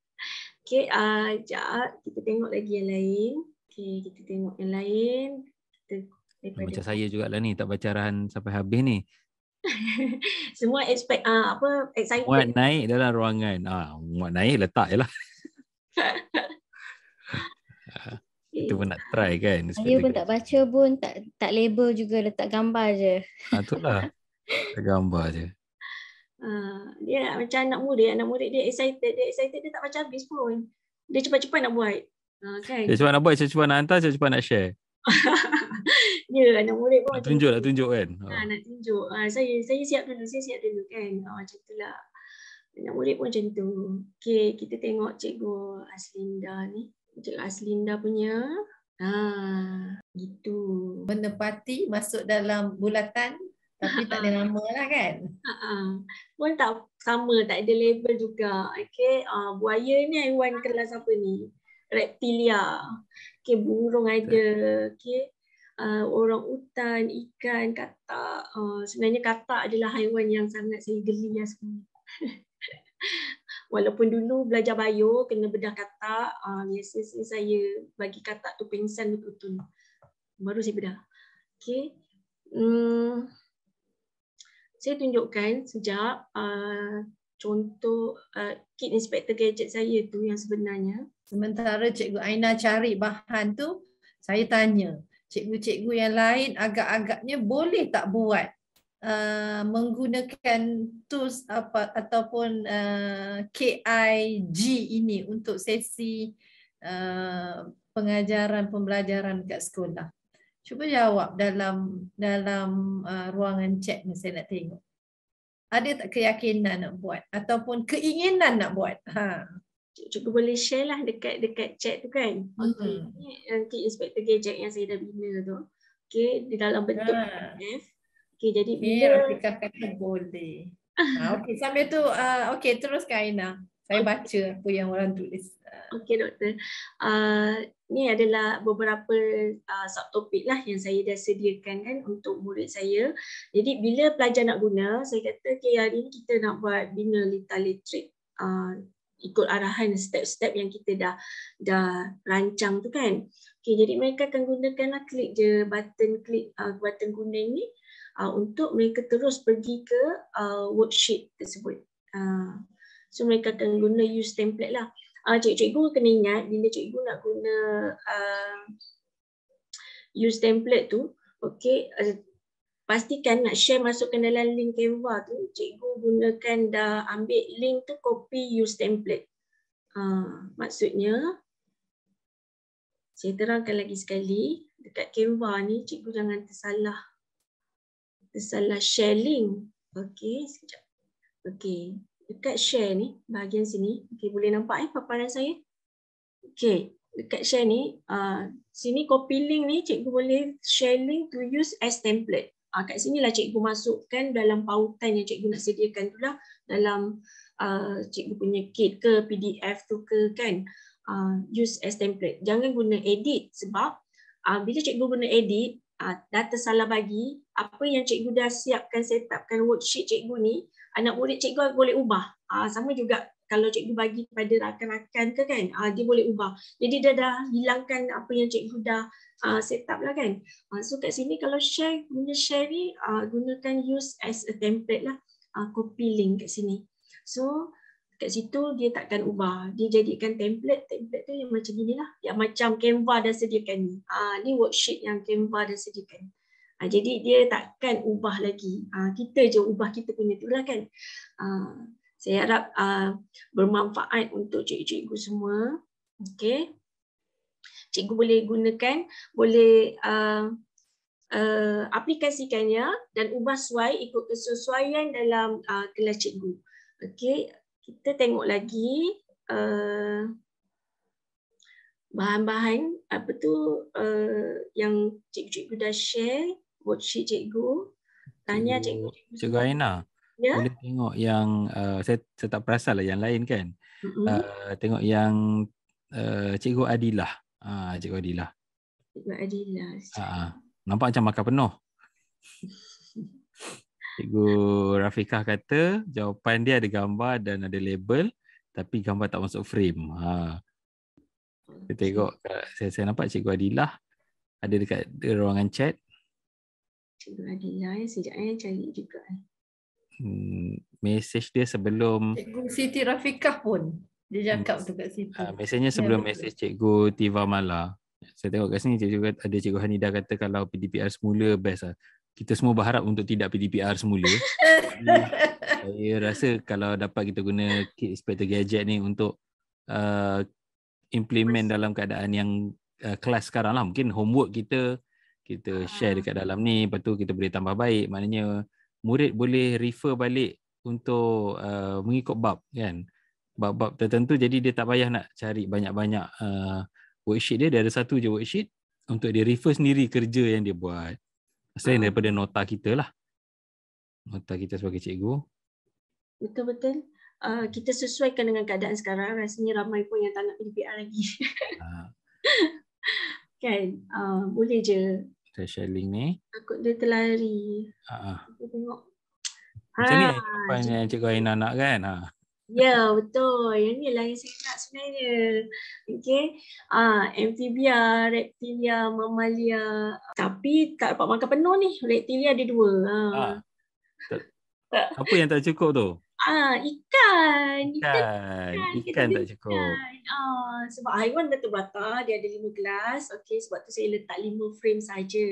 Okay, uh, ah, jap kita tengok lagi yang lain. Okay, kita tengok yang lain. Kita daripada... Macam saya jugalah ni, tak baca arahan sampai habis ni. Semua expect uh, apa excited. Muat naik dalam ruangan. Ah, uh, muat naik letak lah. Ah, itu pun nak try kan. Saya pun tak baca pun tak tak label juga letak gambar je. Ah, uh, itulah. Letak gambar je. Ha, dia macam anak murid, anak murid dia excited, dia excited dia tak macam habis pun. Dia cepat-cepat nak buat. Uh, kan? Dia cepat nak buat, saya cepat nak hantar, cepat-cepat nak share. ya, yeah, anak murid pun. Nak tunjuk, dia. nak tunjuk kan. Ha, nak tunjuk. Ha, saya saya siap dulu, saya siap dulu kan. Oh, macam tu lah. Anak murid pun macam tu. Okay, kita tengok cikgu Aslinda ni. Cikgu Aslinda punya. Ah, gitu. Menepati masuk dalam bulatan tapi tak ada ah. nama lah kan. Uh-huh. Pun tak sama, tak ada label juga. Okay, uh, buaya ni Aiwan kelas apa ni? Reptilia. Okay, burung ada. Okay. Uh, orang hutan, ikan, katak. Uh, sebenarnya katak adalah haiwan yang sangat saya geli ya sebenarnya. Walaupun dulu belajar bio, kena bedah katak. Uh, biasanya saya bagi katak tu pingsan betul-betul. Baru saya bedah. Okay. Hmm saya tunjukkan sejak uh, contoh uh, kit inspector gadget saya tu yang sebenarnya. Sementara Cikgu Aina cari bahan tu, saya tanya, cikgu-cikgu yang lain agak-agaknya boleh tak buat uh, menggunakan tools apa ataupun uh, KIG ini untuk sesi uh, pengajaran pembelajaran kat sekolah. Cuba jawab dalam dalam uh, ruangan chat ni saya nak tengok. Ada tak keyakinan nak buat ataupun keinginan nak buat? Ha. Cuba boleh share lah dekat dekat chat tu kan. Hmm. Okey, mm-hmm. nanti inspector gadget yang saya dah bina tu. Okey, di dalam bentuk ha. Ah. PDF. Okey, jadi bila Rafika kata boleh. Ha, okey, sampai tu uh, okey teruskan Aina. Saya baca apa yang orang tulis. Ah. Okey doktor. Uh, ah, ini adalah beberapa uh, ah, subtopik lah yang saya dah sediakan kan untuk murid saya. Jadi bila pelajar nak guna, saya kata okay, hari ini kita nak buat bina lita elektrik. Uh, ikut arahan step-step yang kita dah dah rancang tu kan. Okay, jadi mereka akan gunakanlah klik je button klik uh, button kuning ni uh, untuk mereka terus pergi ke uh, worksheet tersebut. Uh, So mereka akan guna use template lah. Uh, cikgu-cikgu kena ingat bila cikgu nak guna uh, use template tu, okey. uh, pastikan nak share masukkan dalam link Canva tu, cikgu gunakan dah ambil link tu copy use template. Uh, maksudnya, saya terangkan lagi sekali, dekat Canva ni cikgu jangan tersalah. Tersalah share link. Okay, sekejap. Okay, dekat share ni bahagian sini okey boleh nampak eh paparan saya okey dekat share ni uh, sini copy link ni cikgu boleh share link to use as template uh, kat sini lah cikgu masukkan dalam pautan yang cikgu nak sediakan tu lah dalam uh, cikgu punya kit ke pdf tu ke kan uh, use as template jangan guna edit sebab uh, bila cikgu guna edit uh, dah tersalah bagi apa yang cikgu dah siapkan setupkan worksheet cikgu ni anak murid cikgu boleh ubah. Uh, sama juga kalau cikgu bagi kepada rakan-rakan ke kan, uh, dia boleh ubah. Jadi dia dah hilangkan apa yang cikgu dah uh, set up lah kan. Uh, so kat sini kalau share, guna share ni, uh, gunakan use as a template lah. Uh, copy link kat sini. So kat situ dia takkan ubah. Dia jadikan template. Template tu yang macam lah. Yang macam Canva dah sediakan ni. Uh, ni worksheet yang Canva dah sediakan ni. Ha, jadi dia takkan ubah lagi. Ha, kita je ubah kita punya tu lah kan. Ha, saya harap ha, bermanfaat untuk cikgu-cikgu semua. Okay. Cikgu boleh gunakan, boleh ha, Uh, aplikasikannya dan ubah suai ikut kesesuaian dalam uh, kelas cikgu. Okay, kita tengok lagi bahan-bahan uh, apa tu uh, yang cikgu-cikgu dah share worksheet cikgu tanya cikgu cikgu, cikgu Aina ya? boleh tengok yang uh, saya, saya tak perasan lah yang lain kan mm-hmm. uh, tengok yang uh, cikgu Adilah ah uh, cikgu Adilah cikgu Adilah cikgu. Uh, ah, ah. nampak macam makan penuh cikgu Rafiqah kata jawapan dia ada gambar dan ada label tapi gambar tak masuk frame ha uh, kita tengok saya, saya nampak cikgu Adilah ada dekat ruangan chat Cikgu Adina eh. Sekejap eh. Cari juga eh. Hmm, mesej dia sebelum Cikgu Siti Rafiqah pun Dia cakap hmm. tu kat Siti ha, ah, Mesejnya sebelum ya, mesej Cikgu Tiva Mala Saya tengok kat sini Cikgu, ada Cikgu Hanida kata Kalau PDPR semula best lah kita semua berharap untuk tidak PDPR semula. saya rasa kalau dapat kita guna kit inspector gadget ni untuk uh, implement dalam keadaan yang uh, kelas sekarang lah. Mungkin homework kita kita share dekat dalam ni lepas tu kita boleh tambah baik maknanya murid boleh refer balik untuk uh, mengikut bab kan bab-bab tertentu jadi dia tak payah nak cari banyak-banyak uh, worksheet dia dia ada satu je worksheet untuk dia refer sendiri kerja yang dia buat selain uh. daripada nota kita lah nota kita sebagai cikgu betul betul Uh, kita sesuaikan dengan keadaan sekarang rasanya ramai pun yang tak nak PDPR lagi. Uh. kan, uh, boleh je kita share link ni. Takut dia terlari. Ha. Uh-uh. Kita tengok. Macam ha. ni ah, apa yang Cikgu Aina nak kan? Ha. Ya, betul. Yang ni lah yang saya nak sebenarnya. Okay. Ah, amphibia, reptilia, mamalia. Tapi tak dapat makan penuh ni. Reptilia ada dua. Ah. Ha. Apa yang tak cukup tu? ah ikan. Ikan. Ikan, ikan, ikan tak cukup. Ikan. Ah, sebab haiwan dah terbata, dia ada lima gelas. Okey, sebab tu saya letak lima frame saja.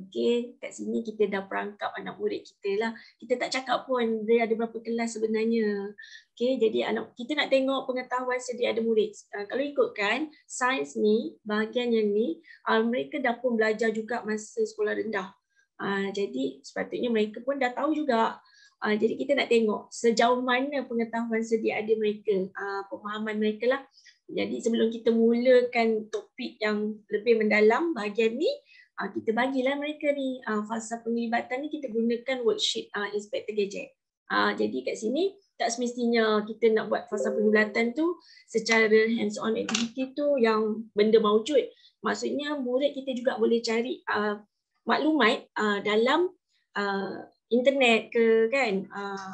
Okey, kat sini kita dah perangkap anak murid kita lah. Kita tak cakap pun dia ada berapa kelas sebenarnya. Okey, jadi anak kita nak tengok pengetahuan sedia ada murid. Ah, kalau ikutkan, sains ni, bahagian yang ni, ah, mereka dah pun belajar juga masa sekolah rendah. Ah, jadi sepatutnya mereka pun dah tahu juga Uh, jadi kita nak tengok sejauh mana pengetahuan sedia ada mereka, uh, pemahaman mereka lah. Jadi sebelum kita mulakan topik yang lebih mendalam bahagian ni, uh, kita bagilah mereka ni uh, fasa penglibatan ni kita gunakan worksheet uh, Inspector Gadget. Uh, jadi kat sini tak semestinya kita nak buat fasa penglibatan tu secara hands-on activity tu yang benda maujud. Maksudnya murid kita juga boleh cari uh, maklumat uh, dalam uh, internet ke kan uh,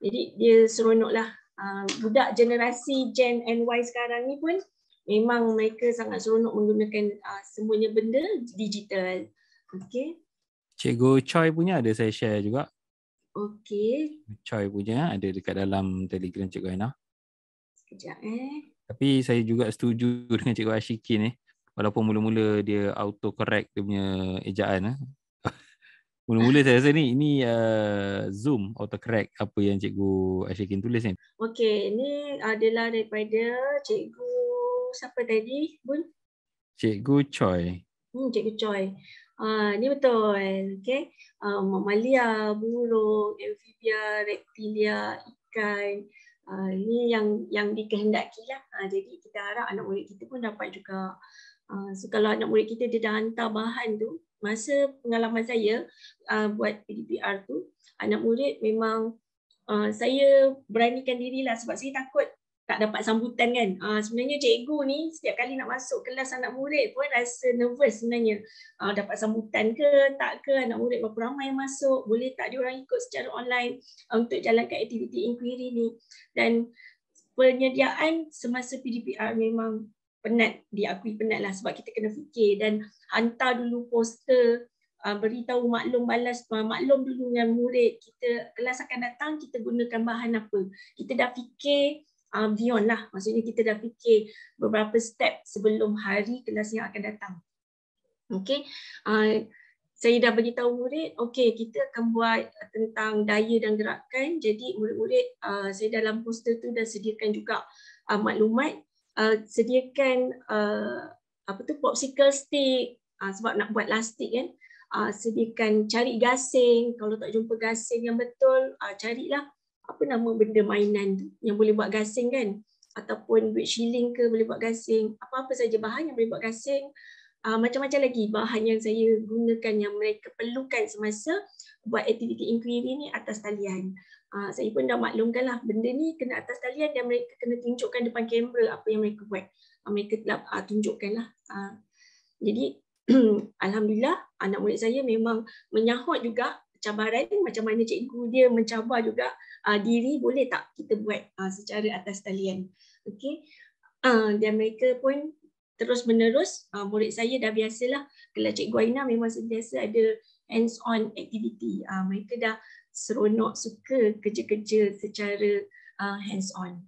jadi dia seronoklah uh, budak generasi Gen and Y sekarang ni pun memang mereka sangat seronok menggunakan uh, semuanya benda digital okey cikgu Choi punya ada saya share juga okey Choi punya ada dekat dalam Telegram cikgu Aina sekejap eh tapi saya juga setuju dengan cikgu Ashikin ni eh. walaupun mula-mula dia auto correct dia punya ejaan eh. Mula-mula saya rasa ni ini uh, zoom crack apa yang cikgu Ashikin tulis ni. Okey, ni adalah daripada cikgu siapa tadi? Bun. Cikgu Choi. Hmm, cikgu Choi. Ah, uh, ni betul. okay. Ah, uh, mamalia, burung, amphibia, reptilia, ikan. Ah, uh, ni yang yang dikehendaki lah. Uh, jadi kita harap anak murid kita pun dapat juga. Ah, uh, so kalau anak murid kita dia dah hantar bahan tu, masa pengalaman saya uh, buat PDPR tu anak murid memang uh, saya beranikan dirilah sebab saya takut tak dapat sambutan kan uh, sebenarnya cikgu ni setiap kali nak masuk kelas anak murid pun rasa nervous sebenarnya uh, dapat sambutan ke tak ke anak murid berapa ramai yang masuk boleh tak diorang ikut secara online uh, untuk jalankan aktiviti inquiry ni dan penyediaan semasa PDPR memang penat diakui penat lah sebab kita kena fikir dan hantar dulu poster uh, beritahu maklum balas ah, maklum dulu dengan murid kita kelas akan datang kita gunakan bahan apa kita dah fikir uh, beyond lah maksudnya kita dah fikir beberapa step sebelum hari kelas yang akan datang okey uh, saya dah beritahu murid, okey kita akan buat tentang daya dan gerakan. Jadi murid-murid, uh, saya dalam poster tu dah sediakan juga uh, maklumat uh, sediakan uh, apa tu popsicle stick uh, sebab nak buat lastik kan uh, sediakan cari gasing kalau tak jumpa gasing yang betul uh, carilah apa nama benda mainan tu yang boleh buat gasing kan ataupun duit shilling ke boleh buat gasing apa-apa saja bahan yang boleh buat gasing macam-macam lagi bahan yang saya gunakan yang mereka perlukan semasa buat aktiviti inquiry ni atas talian Ha, saya pun dah maklumkan lah benda ni kena atas talian dan mereka kena tunjukkan depan kamera apa yang mereka buat. Ha, mereka telah ha, tunjukkan lah. jadi Alhamdulillah anak murid saya memang menyahut juga cabaran macam mana cikgu dia mencabar juga diri boleh tak kita buat secara atas talian. Okay. Uh, dan mereka pun terus menerus murid saya dah biasalah kalau cikgu Aina memang sentiasa ada hands on activity. mereka dah seronok suka kerja-kerja secara uh, hands on.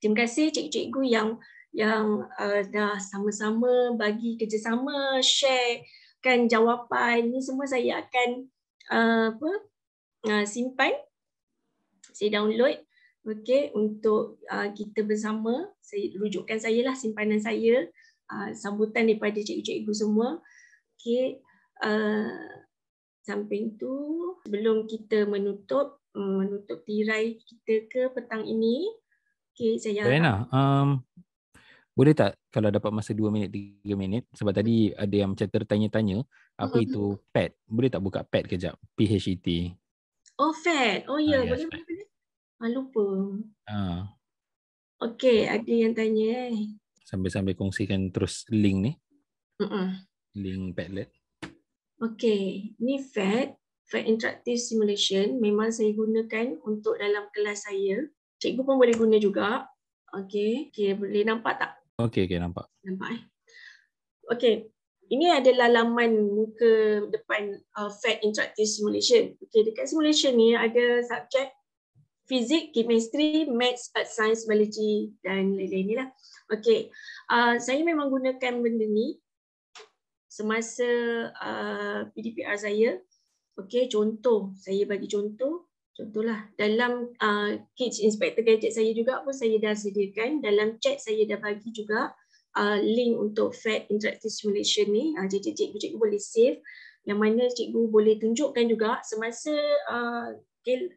Terima kasih cikgu-cikgu yang yang uh, dah sama-sama bagi kerjasama share kan jawapan ini semua saya akan uh, apa uh, simpan saya download okay untuk uh, kita bersama saya rujukkan saya lah simpanan saya uh, sambutan daripada cikgu-cikgu semua okay. uh, samping tu sebelum kita menutup mm, menutup tirai kita ke petang ini okey saya Diana um, boleh tak kalau dapat masa 2 minit 3 minit sebab tadi ada yang macam tertanya-tanya apa uh-huh. itu pet boleh tak buka pet kejap p h e t oh pet oh ya ah, yes, ya, boleh boleh ah, lupa ah. okey ada yang tanya eh sambil-sambil kongsikan terus link ni uh-uh. link padlet Okey, ni FAT, FAT Interactive Simulation memang saya gunakan untuk dalam kelas saya. Cikgu pun boleh guna juga. Okey, okay, boleh nampak tak? Okey, okey nampak. Nampak eh. Okey, ini adalah laman muka depan uh, FAT Interactive Simulation. Okey, dekat simulation ni ada subjek fizik, kimia, maths, earth science, biology dan lain-lain ni lah. Okey, uh, saya memang gunakan benda ni semasa uh, PDPR saya okey contoh saya bagi contoh contohlah dalam uh, kids inspector gadget saya juga pun saya dah sediakan dalam chat saya dah bagi juga uh, link untuk fat interactive simulation ni uh, jadi cikgu boleh save yang mana cikgu boleh tunjukkan juga semasa uh,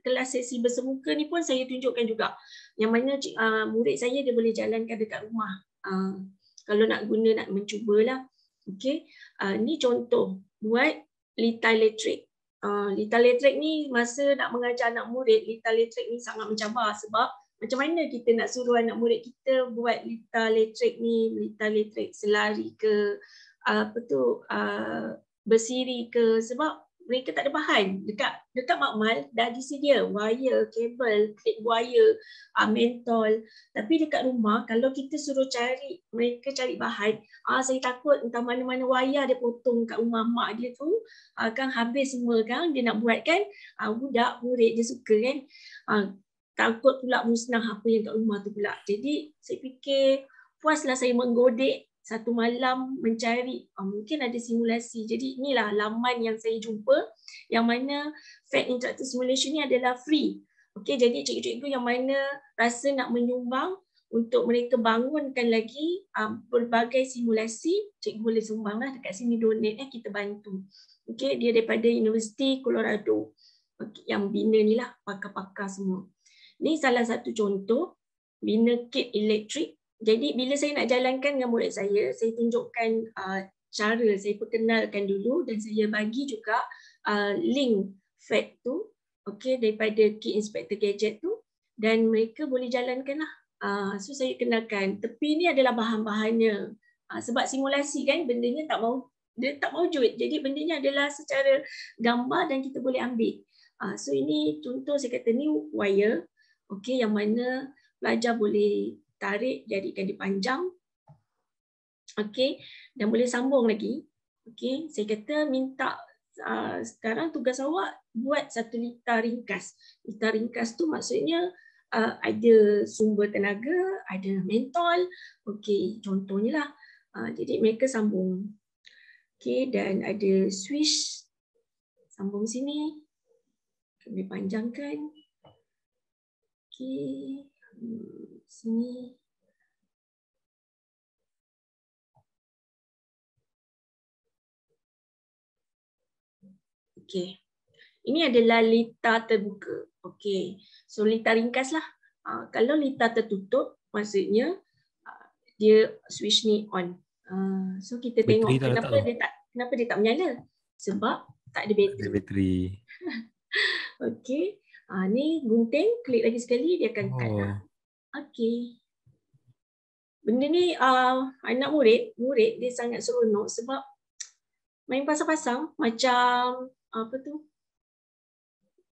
kelas sesi bersemuka ni pun saya tunjukkan juga yang mana cik, uh, murid saya dia boleh jalankan dekat rumah uh, kalau nak guna nak mencubalah Okey, uh, ah, ni contoh buat lita elektrik. Uh, lita elektrik ni masa nak mengajar anak murid, lita elektrik ni sangat mencabar sebab macam mana kita nak suruh anak murid kita buat lita elektrik ni, lita elektrik selari ke, ah, apa tu, uh, bersiri ke sebab mereka tak ada bahan dekat dekat makmal dah disedia wire kabel klip wire uh, mentol tapi dekat rumah kalau kita suruh cari mereka cari bahan ah uh, saya takut entah mana-mana wayar dia potong kat rumah mak dia tu akan ah, uh, habis semua kan dia nak buat kan uh, ah, budak murid dia suka kan uh, takut pula musnah apa yang kat rumah tu pula jadi saya fikir puaslah saya menggodek satu malam mencari uh, mungkin ada simulasi. Jadi inilah laman yang saya jumpa yang mana Fat Interactive Simulation ni adalah free. Okey, jadi cikgu-cikgu yang mana rasa nak menyumbang untuk mereka bangunkan lagi um, ah, berbagai simulasi, cikgu boleh sumbanglah dekat sini donate eh kita bantu. Okey, dia daripada University Colorado. Okay, yang bina ni lah pakar-pakar semua. Ni salah satu contoh bina kit elektrik jadi bila saya nak jalankan dengan murid saya, saya tunjukkan uh, cara, saya perkenalkan dulu dan saya bagi juga uh, link fact tu okay, daripada key inspector gadget tu dan mereka boleh jalankan lah. Uh, so saya kenalkan, tepi ni adalah bahan-bahannya. Uh, sebab simulasi kan, ni tak mau dia tak wujud. Jadi benda ni adalah secara gambar dan kita boleh ambil. Uh, so ini contoh saya kata ni wire okay, yang mana pelajar boleh tarik jadikan dia panjang okey dan boleh sambung lagi okey saya kata minta uh, sekarang tugas awak buat satu litar ringkas litar ringkas tu maksudnya uh, ada sumber tenaga ada mentol okey contohnya lah uh, jadi mereka sambung okey dan ada switch sambung sini lebih panjangkan okey hmm sini. Okey. Ini adalah lita terbuka. Okey. So lita ringkaslah. Uh, kalau lita tertutup maksudnya uh, dia switch ni on. Uh, so kita bateri tengok kenapa dia tak kenapa dia tak menyala. Sebab tak ada bateri. Ada bateri. Okey. Ah uh, ni gunting klik lagi sekali dia akan oh. kat. Lah. Okey. Benda ni uh, anak murid, murid dia sangat seronok sebab main pasang-pasang macam apa tu?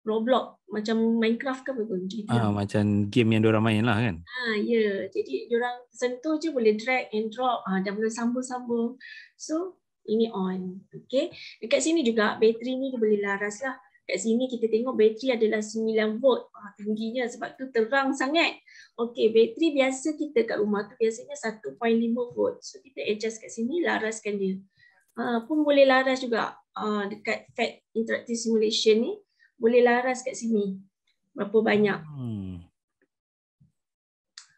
Roblox, macam Minecraft ke apa pun. Ah, macam game yang diorang main lah kan? Ha, ya. Yeah. Jadi orang sentuh je boleh drag and drop ha, ah, dan boleh sambung-sambung. So, ini on. Okay. Dekat sini juga, bateri ni dia boleh laras lah kat sini kita tengok bateri adalah 9 volt ah, tingginya sebab tu terang sangat okey bateri biasa kita kat rumah tu biasanya 1.5 volt so kita adjust kat sini laraskan dia ah, pun boleh laras juga ah, dekat fat interactive simulation ni boleh laras kat sini berapa banyak hmm.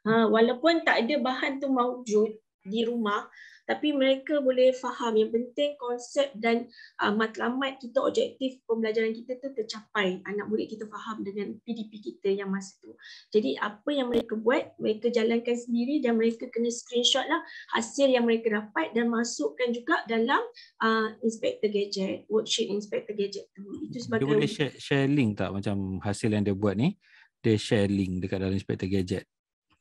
ah, walaupun tak ada bahan tu mewujud di rumah tapi mereka boleh faham yang penting konsep dan uh, matlamat kita objektif pembelajaran kita tu tercapai anak murid kita faham dengan PDP kita yang masa tu jadi apa yang mereka buat mereka jalankan sendiri dan mereka kena screenshot lah hasil yang mereka dapat dan masukkan juga dalam uh, inspector gadget worksheet inspector gadget tu itu sebagai dia boleh share, share link tak macam hasil yang dia buat ni dia share link dekat dalam inspector gadget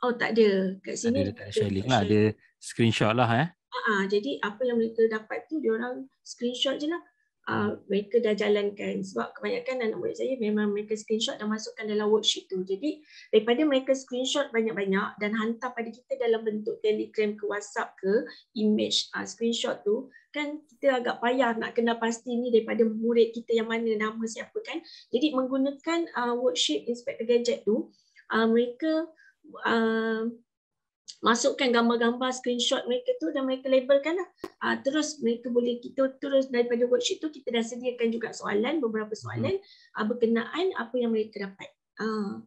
Oh tak ada. Kat sini ada, tak share link lah. Dia screenshot lah eh. Uh, jadi apa yang mereka dapat tu dia orang screenshot je lah. Uh, mereka dah jalankan sebab kebanyakan anak murid saya memang mereka screenshot dan masukkan dalam worksheet tu. Jadi daripada mereka screenshot banyak-banyak dan hantar pada kita dalam bentuk telegram ke whatsapp ke image uh, screenshot tu kan kita agak payah nak kena pasti ni daripada murid kita yang mana nama siapa kan. Jadi menggunakan uh, worksheet inspector gadget tu uh, mereka uh, masukkan gambar-gambar screenshot mereka tu dan mereka labelkan lah. Uh, terus mereka boleh kita terus daripada worksheet tu kita dah sediakan juga soalan beberapa soalan hmm. uh, berkenaan apa yang mereka dapat. Uh,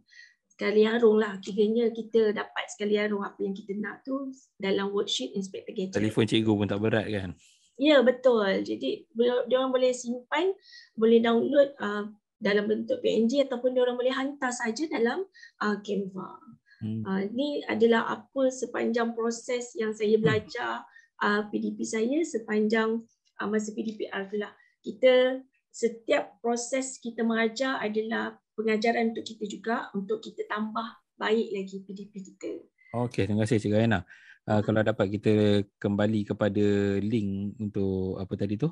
sekali arung lah kira kita dapat sekali arung apa yang kita nak tu dalam worksheet inspector gadget. Telefon cikgu pun tak berat kan? Ya betul. Jadi dia orang boleh simpan, boleh download uh, dalam bentuk PNG ataupun dia orang boleh hantar saja dalam uh, Canva. Hmm. Uh, ini adalah apa sepanjang proses yang saya hmm. belajar uh, ah, PDP saya sepanjang uh, masa PDP. itulah. Kita setiap proses kita mengajar adalah pengajaran untuk kita juga untuk kita tambah baik lagi PDP kita. Okey, terima kasih Cik Aina. Uh, hmm. kalau dapat kita kembali kepada link untuk apa tadi tu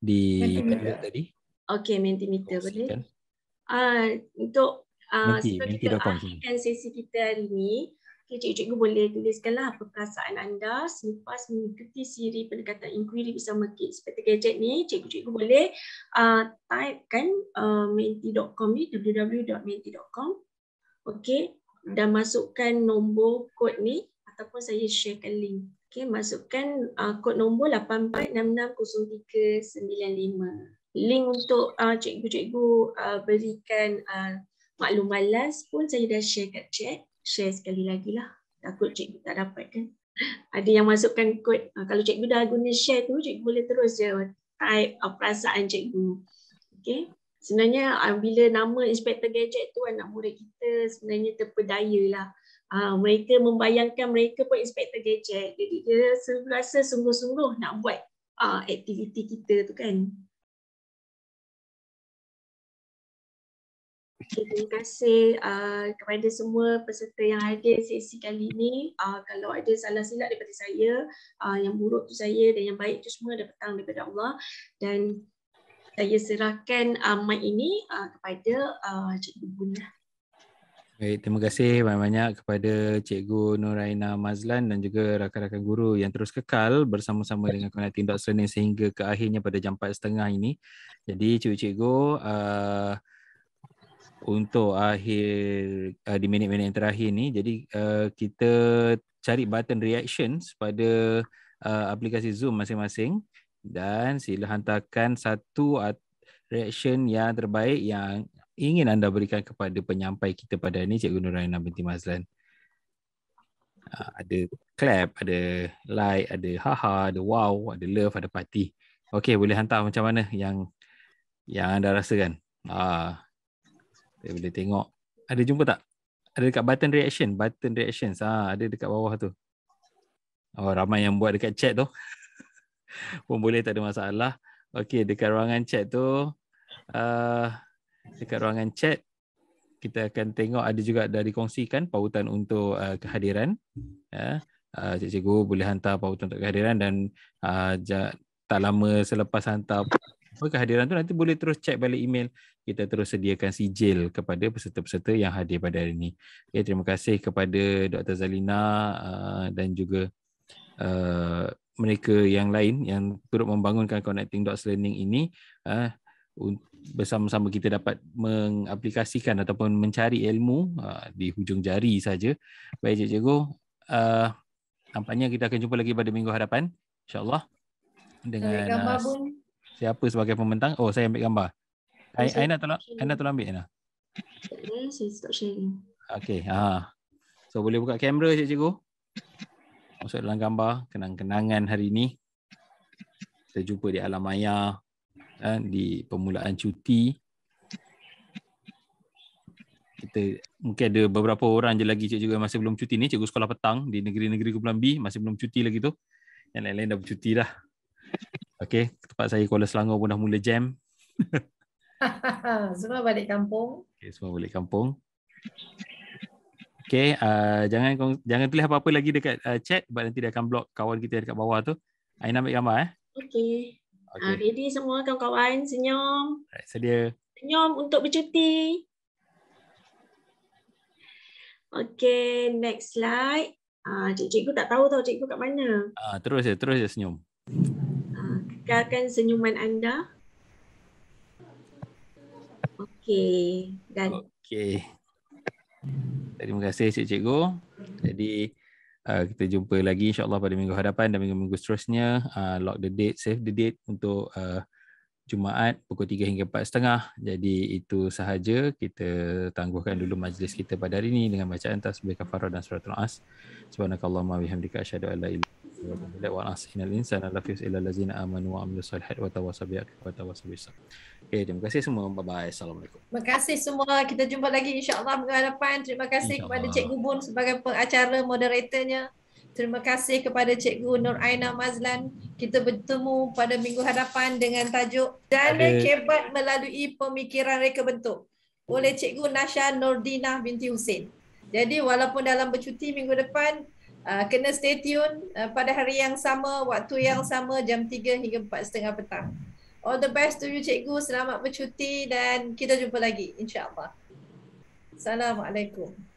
di tadi. Okey, Mentimeter boleh. Ah, uh, untuk Uh, ah, sebelum kita akhirkan ah, sesi kita hari ini, okay, cikgu-cikgu boleh tuliskanlah apa perasaan anda selepas mengikuti siri pendekatan inquiry bersama kids. Seperti gadget ni, cikgu-cikgu boleh uh, ah, type uh, menti.com ni, www.menti.com. Okay, dan masukkan nombor kod ni ataupun saya sharekan link. Okay, masukkan uh, kod nombor 8466395. Link untuk uh, cikgu-cikgu uh, berikan uh, maklum malas pun saya dah share kat chat. Share sekali lagi lah. Takut cikgu tak dapat kan. Ada yang masukkan kod. Ah, kalau cikgu dah guna share tu, cikgu boleh terus je type ah, perasaan cikgu. Okay. Sebenarnya ah, bila nama Inspektor Gadget tu anak murid kita sebenarnya terpedaya lah. mereka membayangkan mereka pun Inspektor Gadget. Jadi dia rasa sungguh-sungguh nak buat aktiviti kita tu kan. terima kasih uh, kepada semua peserta yang hadir sesi kali ini. Uh, kalau ada salah silap daripada saya, uh, yang buruk tu saya dan yang baik tu semua dah petang daripada Allah. Dan saya serahkan uh, mic ini uh, kepada uh, Cikgu Buna. Baik, terima kasih banyak-banyak kepada Cikgu Nuraina Mazlan dan juga rakan-rakan guru yang terus kekal bersama-sama dengan Kuala Tindak Sening sehingga ke akhirnya pada jam 4.30 ini. Jadi, Cikgu-Cikgu, uh, untuk akhir uh, di minit-minit yang terakhir ni jadi uh, kita cari button reactions pada uh, aplikasi Zoom masing-masing dan sila hantarkan satu reaction yang terbaik yang ingin anda berikan kepada penyampai kita pada ini Cikgu Nuraina binti Mazlan. Uh, ada clap, ada like, ada haha, ada wow, ada love, ada party. Okey, boleh hantar macam mana yang yang anda rasakan? uh, saya boleh tengok. Ada jumpa tak? Ada dekat button reaction, button reactions ha, ada dekat bawah tu. Oh, ramai yang buat dekat chat tu. Pun boleh tak ada masalah. Okey, dekat ruangan chat tu uh, dekat ruangan chat kita akan tengok ada juga dari kongsikan pautan untuk uh, kehadiran. Ya. Uh, cikgu boleh hantar pautan untuk kehadiran dan uh, tak lama selepas hantar kehadiran tu nanti boleh terus check balik email kita terus sediakan sijil kepada peserta-peserta yang hadir pada hari ini. Okay, terima kasih kepada Dr. Zalina uh, dan juga uh, mereka yang lain yang turut membangunkan Connecting Dots Learning ini uh, bersama-sama kita dapat mengaplikasikan ataupun mencari ilmu uh, di hujung jari saja. Baik, Cikgu. Uh, nampaknya kita akan jumpa lagi pada minggu hadapan. InsyaAllah. Dengan uh, siapa sebagai pembentang? Oh, saya ambil gambar. Okay. Aina, Aina tolong Aina tolong ambil Aina. Okay, saya stop sharing. Okay, ha. So boleh buka kamera cik cikgu. Masuk dalam gambar kenang-kenangan hari ini. Kita jumpa di alam maya kan, di permulaan cuti. Kita mungkin ada beberapa orang je lagi cik cikgu yang masih belum cuti ni. Cikgu sekolah petang di negeri-negeri Kepulauan B masih belum cuti lagi tu. Yang lain-lain dah bercuti dah. Okay, tempat saya Kuala Selangor pun dah mula jam. semua balik kampung. Okay, semua balik kampung. Okay, uh, jangan jangan tulis apa-apa lagi dekat uh, chat sebab nanti dia akan blok kawan kita dekat bawah tu. Aina ambil gambar eh. Okay. okay. Uh, ready semua kawan-kawan, senyum. Right, sedia. Senyum untuk bercuti. Okay, next slide. Ah, uh, cikgu tak tahu tau cikgu kat mana. Ah, uh, terus je, terus je senyum. Ah, uh, kekalkan senyuman anda. Okey. Okey. Terima kasih Cik Cikgu. Jadi uh, kita jumpa lagi insyaAllah pada minggu hadapan dan minggu-minggu seterusnya. Uh, lock the date, save the date untuk uh, Jumaat pukul 3 hingga setengah. Jadi itu sahaja kita tangguhkan dulu majlis kita pada hari ini dengan bacaan tasbih kafarah dan suratul as Subhanakallahumma wa bihamdika asyhadu an Wa ahsina al-insana lafis ila allazina amanu wa amilus solihat wa tawassaw bil haqqi wa tawassaw bis sabr. Okay, terima kasih semua. Bye-bye. Assalamualaikum. Terima kasih semua. Kita jumpa lagi insya-Allah minggu hadapan. Terima kasih kepada Cikgu Bun sebagai pengacara moderatornya. Terima kasih kepada Cikgu Nur Aina Mazlan. Kita bertemu pada minggu hadapan dengan tajuk Dana Kebat Melalui Pemikiran Reka Bentuk oleh Cikgu Nasha Nordina binti Hussein. Jadi walaupun dalam bercuti minggu depan, Ah, kena stay tune uh, pada hari yang sama, waktu yang sama jam 3 hingga 4.30 petang. All the best to you cikgu, selamat bercuti dan kita jumpa lagi insyaAllah. Assalamualaikum.